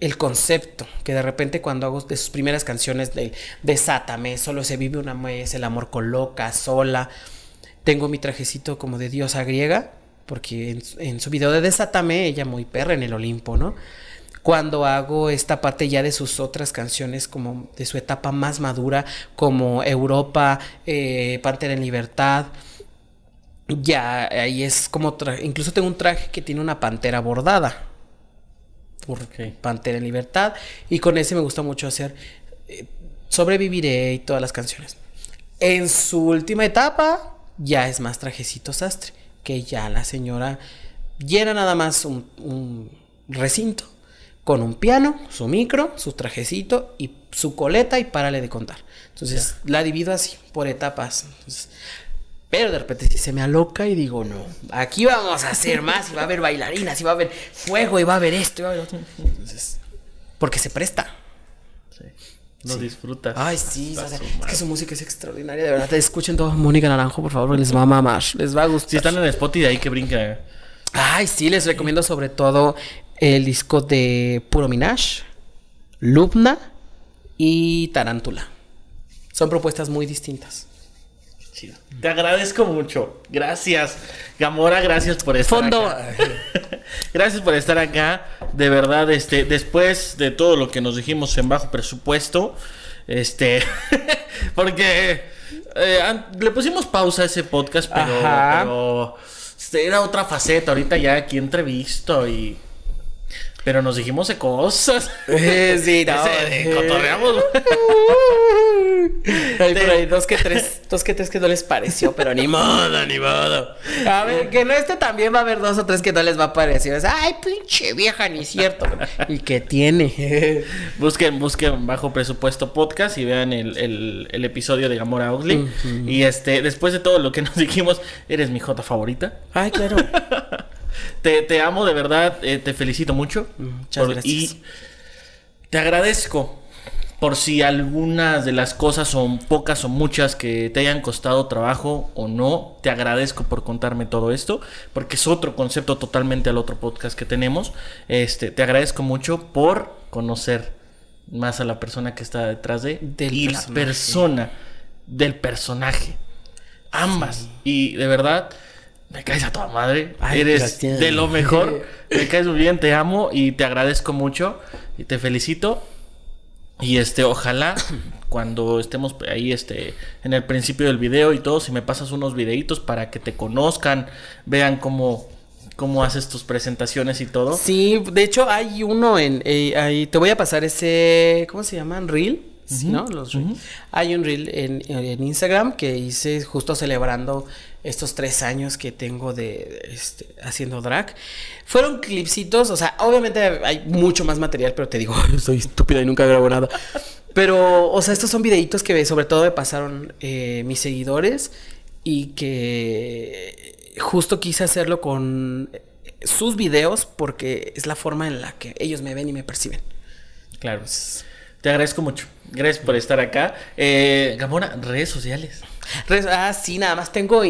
el concepto, que de repente cuando hago de sus primeras canciones de Desátame, solo se vive una vez, el amor coloca, sola, tengo mi trajecito como de diosa griega, porque en, su video de Desátame, ella muy perra en el Olimpo, ¿no? Cuando hago esta parte ya de sus otras canciones, como de su etapa más madura, como Europa, parte eh, Pantera en Libertad, ya ahí es como, incluso tengo un traje que tiene una pantera bordada, porque Pantera en Libertad. Y con ese me gusta mucho hacer eh, Sobreviviré y todas las canciones. En su última etapa ya es más trajecito sastre, que ya la señora llena nada más un, recinto con un piano, su micro, su trajecito y su coleta y párale de contar. Entonces la divido así, por etapas. Pero de repente se me aloca y digo, no, aquí vamos a hacer más y va a haber bailarinas y va a haber fuego y va a haber esto y va a haber otro. Entonces, porque se presta. Sí. Lo disfrutas. Ay, sí, es que su música es extraordinaria, de verdad. Te escuchen todos Mónica Naranjo, por favor, les va a mamar, les va a gustar. Si están en el spot y de ahí que brinca. Ay, sí, les recomiendo sobre todo el disco de Puro Minaj, Lubna y Tarántula. Son propuestas muy distintas. Te agradezco mucho. Gracias. Gamora, gracias por estar Fondo. gracias por estar acá. De verdad, este, después de todo lo que nos dijimos en bajo presupuesto, este, porque eh, le pusimos pausa a ese podcast, pero, este, era otra faceta. Ahorita ya aquí entrevisto y pero nos dijimos de cosas. sí, no. Ese, cotorreamos. Hay por ahí dos que tres, dos que tres que no les pareció, pero ni modo, ni modo. A ver, que no este también va a haber dos o tres que no les va a parecer. Ay, pinche vieja, ni cierto. ¿Y qué tiene? busquen, busquen bajo presupuesto podcast y vean el, episodio de Gamora a Y este, después de todo lo que nos dijimos, eres mi Jota favorita. Ay, claro. Te, amo de verdad, eh, te felicito mucho. Mm, muchas gracias. Y te agradezco por si algunas de las cosas son pocas o muchas que te hayan costado trabajo o no, te agradezco por contarme todo esto, porque es otro concepto totalmente al otro podcast que tenemos. Este, te agradezco mucho por conocer más a la persona que está detrás de la persona del personaje. Ambas. Y de verdad, me caes a toda madre. Eres de lo mejor. me caes muy bien, te amo y te agradezco mucho y te felicito. Y este, ojalá cuando estemos ahí este en el principio del video y todo, si me pasas unos videitos para que te conozcan, vean cómo cómo haces tus presentaciones y todo. Sí, de hecho hay uno en eh, ahí te voy a pasar ese ¿cómo se llaman? Reel. Sí, ¿no? Los Hay un reel en, en Instagram que hice justo celebrando estos tres años que tengo de este, haciendo drag. Fueron clipsitos, o sea, obviamente hay mucho más material, pero te digo, soy estúpida y nunca grabo nada. Pero, o sea, estos son videitos que sobre todo me pasaron eh, mis seguidores y que justo quise hacerlo con sus videos porque es la forma en la que ellos me ven y me perciben. Claro. Te agradezco mucho. Gracias por estar acá. Eh, Gamora, redes sociales. ah, sí, nada más tengo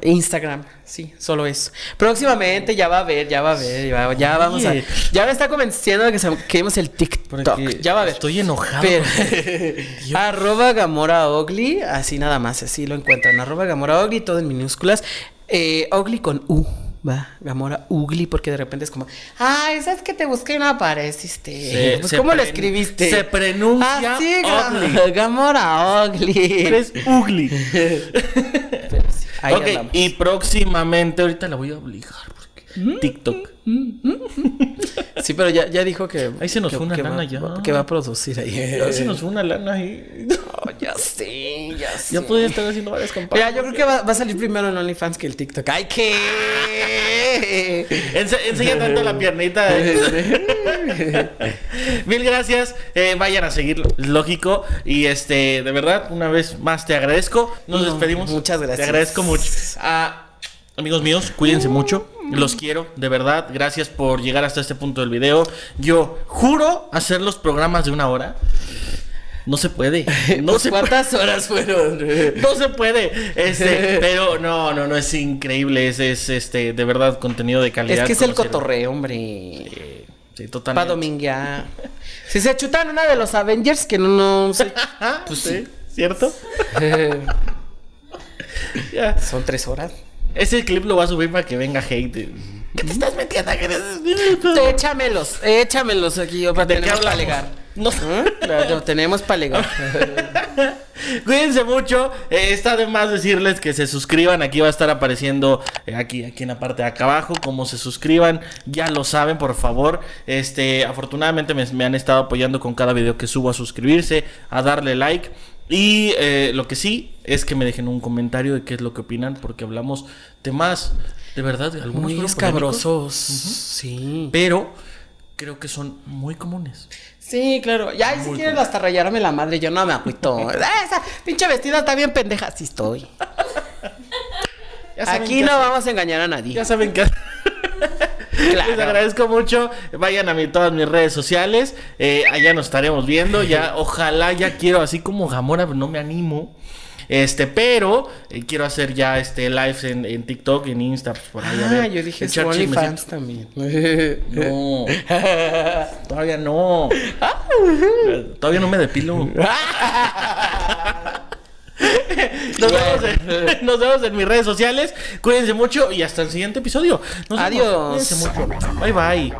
Instagram. Sí, solo eso. Próximamente ya va a ver, ya va a ver, ya, vamos a. Ya me está convenciendo de que queremos el TikTok. ya va a ver. Estoy enojado. arroba Gamora Ogli, así nada más, así lo encuentran. Arroba Gamora Ogli, todo en minúsculas. Eh, Ogli con U. Va, Gamora Ugly, porque de repente es como, ay, ¿sabes que te busqué y no apareciste? pues, ¿cómo lo escribiste? Se pronuncia ah, Ugly. Gamora Ugly. Eres Ugly. Pero sí, ok, y próximamente, ahorita la voy a obligar. Mm, TikTok. Mm, mm, sí, pero ya, ya dijo que. Ahí se nos fue una lana ya. que va a producir ahí. Ahí se nos fue una lana ya sé, ya sé. Yo podría estar haciendo varias compañías. ya yo creo que va, a salir primero en OnlyFans que el TikTok. ¡Ay, qué! enseña tanto la piernita. Mil gracias. Eh, vayan a seguir, lógico. Y este, de verdad, una vez más te agradezco. Nos despedimos. Muchas gracias. Te agradezco mucho. Ah, amigos míos, cuídense mucho. Los quiero, de verdad. Gracias por llegar hasta este punto del video. Yo juro hacer los programas de una hora. No se puede. No pues, ¿Cuántas horas fueron? no se puede. Este, pero no, no, no, es increíble. Es, es este, de verdad, contenido de calidad. Es que es el cotorreo, hombre. Sí, totalmente. Para dominguear. si se chutan una de los Avengers que no, no pues, ¿Sí? ¿Cierto? Son tres horas. Ese clip lo va a subir para que venga hate. ¿Qué te estás metiendo? échamelos, échamelos aquí. Yo, ¿De para No. sé. no ¿Eh? tenemos para legar. Cuídense mucho. Eh, está de más decirles que se suscriban. Aquí va a estar apareciendo eh, aquí, aquí en la parte de acá abajo. Como se suscriban, ya lo saben, por favor. Este, afortunadamente me han estado apoyando con cada video que subo a suscribirse, a darle like. Y eh, lo que sí es que me dejen un comentario de qué es lo que opinan, porque hablamos temas de verdad, algunos muy escabrosos. Sí. Pero creo que son muy comunes. Sí, claro. Ya, si quieren hasta rayarme la madre, yo no me apuito. Ah, esa pinche vestida está bien pendeja. Sí estoy. Aquí no vamos a engañar a nadie. Ya saben que... Les agradezco mucho. Vayan a todas mis redes sociales. Eh, allá nos estaremos viendo. Ya, ojalá, ya quiero, así como Gamora, no me animo. Este, pero eh, quiero hacer ya este lives en, TikTok, en Insta, pues, Ah, yo dije también. No. todavía no. todavía no me depilo. nos, vemos en, mis redes sociales. Cuídense mucho y hasta el siguiente episodio. Adiós. mucho. Bye bye.